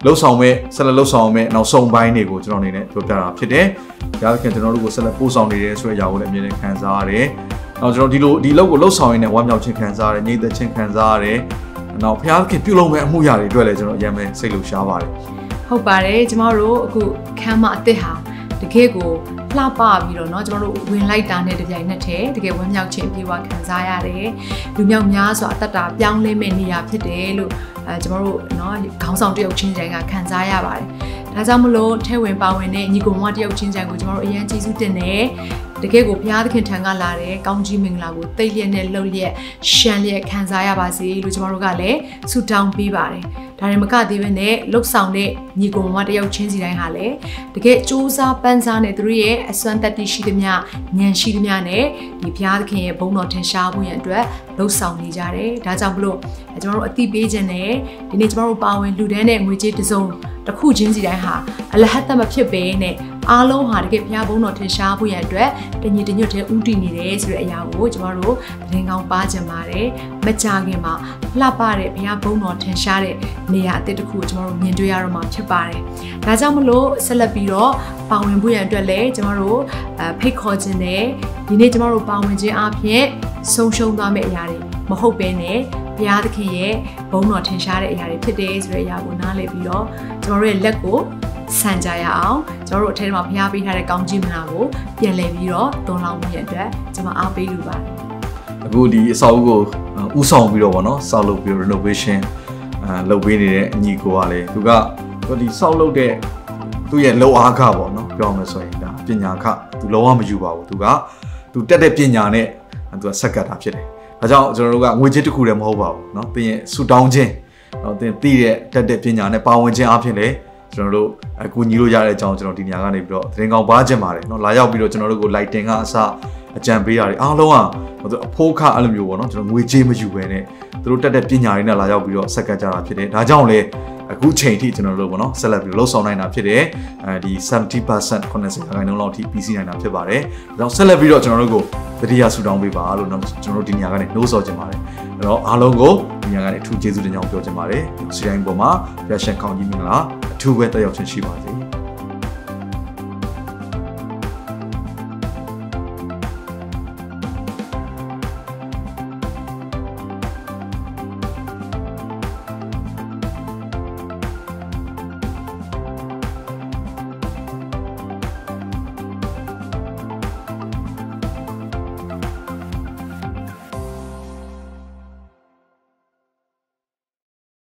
လှုပ်ဆောင်မဲ့ဆက်လက်လှုပ်ဆောင်မဲ့နောက်ဆုံးပိုင်းတွေကိုကျွန်တော်အနေနဲ့ပြောပြတာဖြစ်တယ်။ဒါကြောင့်ကျွန်တော်တို့ကိုဆက်လက်ပို့ဆောင်နေတယ်ဆိုတဲ့အရာကိုလည်းအမြဲတမ်းခံစားရတယ်။နောက်ကျွန်တော်ဒီလိုဒီလောက်ကိုလှုပ်ဆောင်ရင်းနဲ့ဝမ်းမြောက်ခြင်းခံစားရတယ်ညှိသက်ခြင်းခံစားရတယ်နောက်ဘုရားခင်ပြုလုပ်မဲ့အမှုရာတွေအတွက်လည်းကျွန်တော်အရင်ပဲစိတ်လှုပ်ရှားပါတယ်ဟုတ်ပါတယ်ကျမတို့အခုခမ်းမအစ်စ်ဟာတကယ်ကိုလှပပြီးတော့เนาะကျွန်တော်တို့ဝင်လိုက်တာနဲ့တပြိုင်နက်တည်းတကယ်ဝမ်းမြောက်ခြင်းအပြည့်အဝခံစားရတယ်လူမြောက်များစွာအသက်တာပြောင်းလဲမဲ့နေရာဖြစ်တယ်လို့အဲကျွန်တော်တို့เนาะခေါင်းဆောင်တယောက်ချင်းတိုင်းကခံစားရပါတယ်ဒါကြောင့်မလို့ထဲဝင်ပါဝင်တဲ့ညီကိုမတယောက်ချင်းဆိုင်ကိုကျွန်တော်တို့အရန်ကျေးဇူးတင်တယ်တကယ်ကိုဘုရားသခင်ထံကလာတဲ့ကောင်းကြီးမင်္ဂလာကိုသိလျက်နဲ့လှုပ်လျက်ရှမ်းလျက်ခံစားရပါစေလို့ကျွန်တော်တို့ကလည်းဆုတောင်းပေးပါတယ်ဒါရင်မကသေးပဲနဲ့လှုပ်ဆောင်တဲ့ညီကိုမတယောက်ချင်းစီတိုင်းဟာလည်းတကယ်စူးစမ်းပန်းစားနေသူတို့ရဲ့အစွမ်းတက်တီရှိသမျှဉာဏ်ရှိသမျှနဲ့ဒီဘုရားသခင်ရဲ့ဘုန်းတော်ထင်ရှားမှုရဲ့အတွက်လှုပ်ဆောင်နေကြတယ်ဒါကြောင့်မလို့ကျွန်တော်တို့အတိပေးခြင်းနဲ့ဒီနေ့ကျွန်တော်တို့ပါဝင်လူတန်းနဲ့ငွေကြေးတစုံတစ်ခုချင်းစီတိုင်းဟာဟာအလဟတ်သက်မဖြစ်ပေနဲ့အားလုံးဟာတကယ်ဘုရားဘုန်းတော်ထင်ရှားဖို့ရအတွက်တညီတညွတ်တည်းဥတည်နေတယ်ဆိုတဲ့အရာကိုကျမတို့သတင်းကောင်းပါကြပါတယ်။မကြခင်မှာလှပတဲ့ဘုရားဘုန်းတော်ထင်ရှားတဲ့နေရာအသစ်တစ်ခုကိုကျမတို့မြင်တွေ့ရတော့မှာဖြစ်ပါတယ်။ဒါကြောင့်မလို့ဆက်လက်ပြီးတော့ပါဝင်ဖို့ရအတွက်လည်းကျမတို့ဖိတ်ခေါ်ခြင်းနဲ့ဒီနေ့ကျမတို့ပါဝင်ခြင်းအပြင်ဆုံးရှုံးသွားမယ့်အရာတွေမဟုတ်ဘဲနဲ့ဘုရားသခင်ရဲ့ဘုန်းတော်ထင်ရှားတဲ့အရာတွေဖြစ်တယ်ဆိုတဲ့အရာကိုနားလည်ပြီးတော့ကျွန်တော်တို့ရဲ့လက်ကိုဆန်ကြရအောင်ကျွန်တော်တို့အထက်မှာဘုရားပေးထားတဲ့ကောင်းချီးမနာကို ပြန်လည်ပြီးတော့သွန်လောင်းမှုရဲ့အတွက်ကျွန်မအားပေးလိုပါတယ်အခုဒီအဆောက်အဦကိုဥဆောင်ပြီးတော့ဗောနော်ဆောက်လုပ်ပြီး renovation အဲလုပ်ပေးနေတဲ့အညီကိုကလေသူကဒီဆောက်လုပ်တဲ့သူ့ရဲ့လောအားခပေါ့နော်ပြောမယ်ဆိုရင်ဒါပညာခသူလောဝမယူပါဘူးသူကသူတက်တဲ့ပညာနဲ့သူကဆက်ကတ်တာဖြစ်တယ်ဒါကြောင့်ကျွန်တော်တို့ကငွေကြေးတစ်ခုတည်းမဟုတ်ပါဘူးเนาะသင်ရဲ့ဆူတောင်းခြင်းเนาะသင်သိတဲ့တတ်တဲ့ပညာနဲ့ပါဝင်ခြင်းအပြင်လည်းကျွန်တော်တို့အကူညီလို့ရတဲ့အကြောင်းကျွန်တော်ဒီညကနေပြီးတော့သတင်းကောင်းပါခြင်းပါတယ်เนาะလာရောက်ပြီးတော့ကျွန်တော်တို့ကို lighting ကအစအကြံပေးရတယ်အားလုံးကအဖို့ခအဲ့လိုမျိုးပေါ့เนาะကျွန်တော်ငွေကြေးမယူဘဲနဲ့သူတို့တက်တဲ့ပညာတွေနဲ့လာရောက်ပြီးတော့ဆက်ကပ်ကြတာဖြစ်တယ်ဒါကြောင့်လည်းအခုချိန်ထိကျွန်တော်တို့ပေါ့နော်ဆက်လက်ပြီးလှုပ်ဆောင်နိုင်တာဖြစ်တယ်အဲဒီ70% 90%လောက်အထိပြီးစီးနိုင်တာဖြစ်ပါတယ်ဒါကြောင့်ဆက်လက်ပြီးတော့ကျွန်တော်တို့ကိုတတိယဆူတောင်းပေးပါလို့ကျွန်တော်တို့ဒီညကနေနှိုးဆော်ခြင်းပါတယ်အဲ့တော့အားလုံးကိုဒီညကနေအထူးကျေးဇူးတင်ကြောင်းပြောခြင်းပါတယ်စီတိုင်းပေါ်မှာ fashion ကောင်းကြီးမင်္ဂလာအထူးပဲတက်ရောက်ခြင်းရှိပါစေ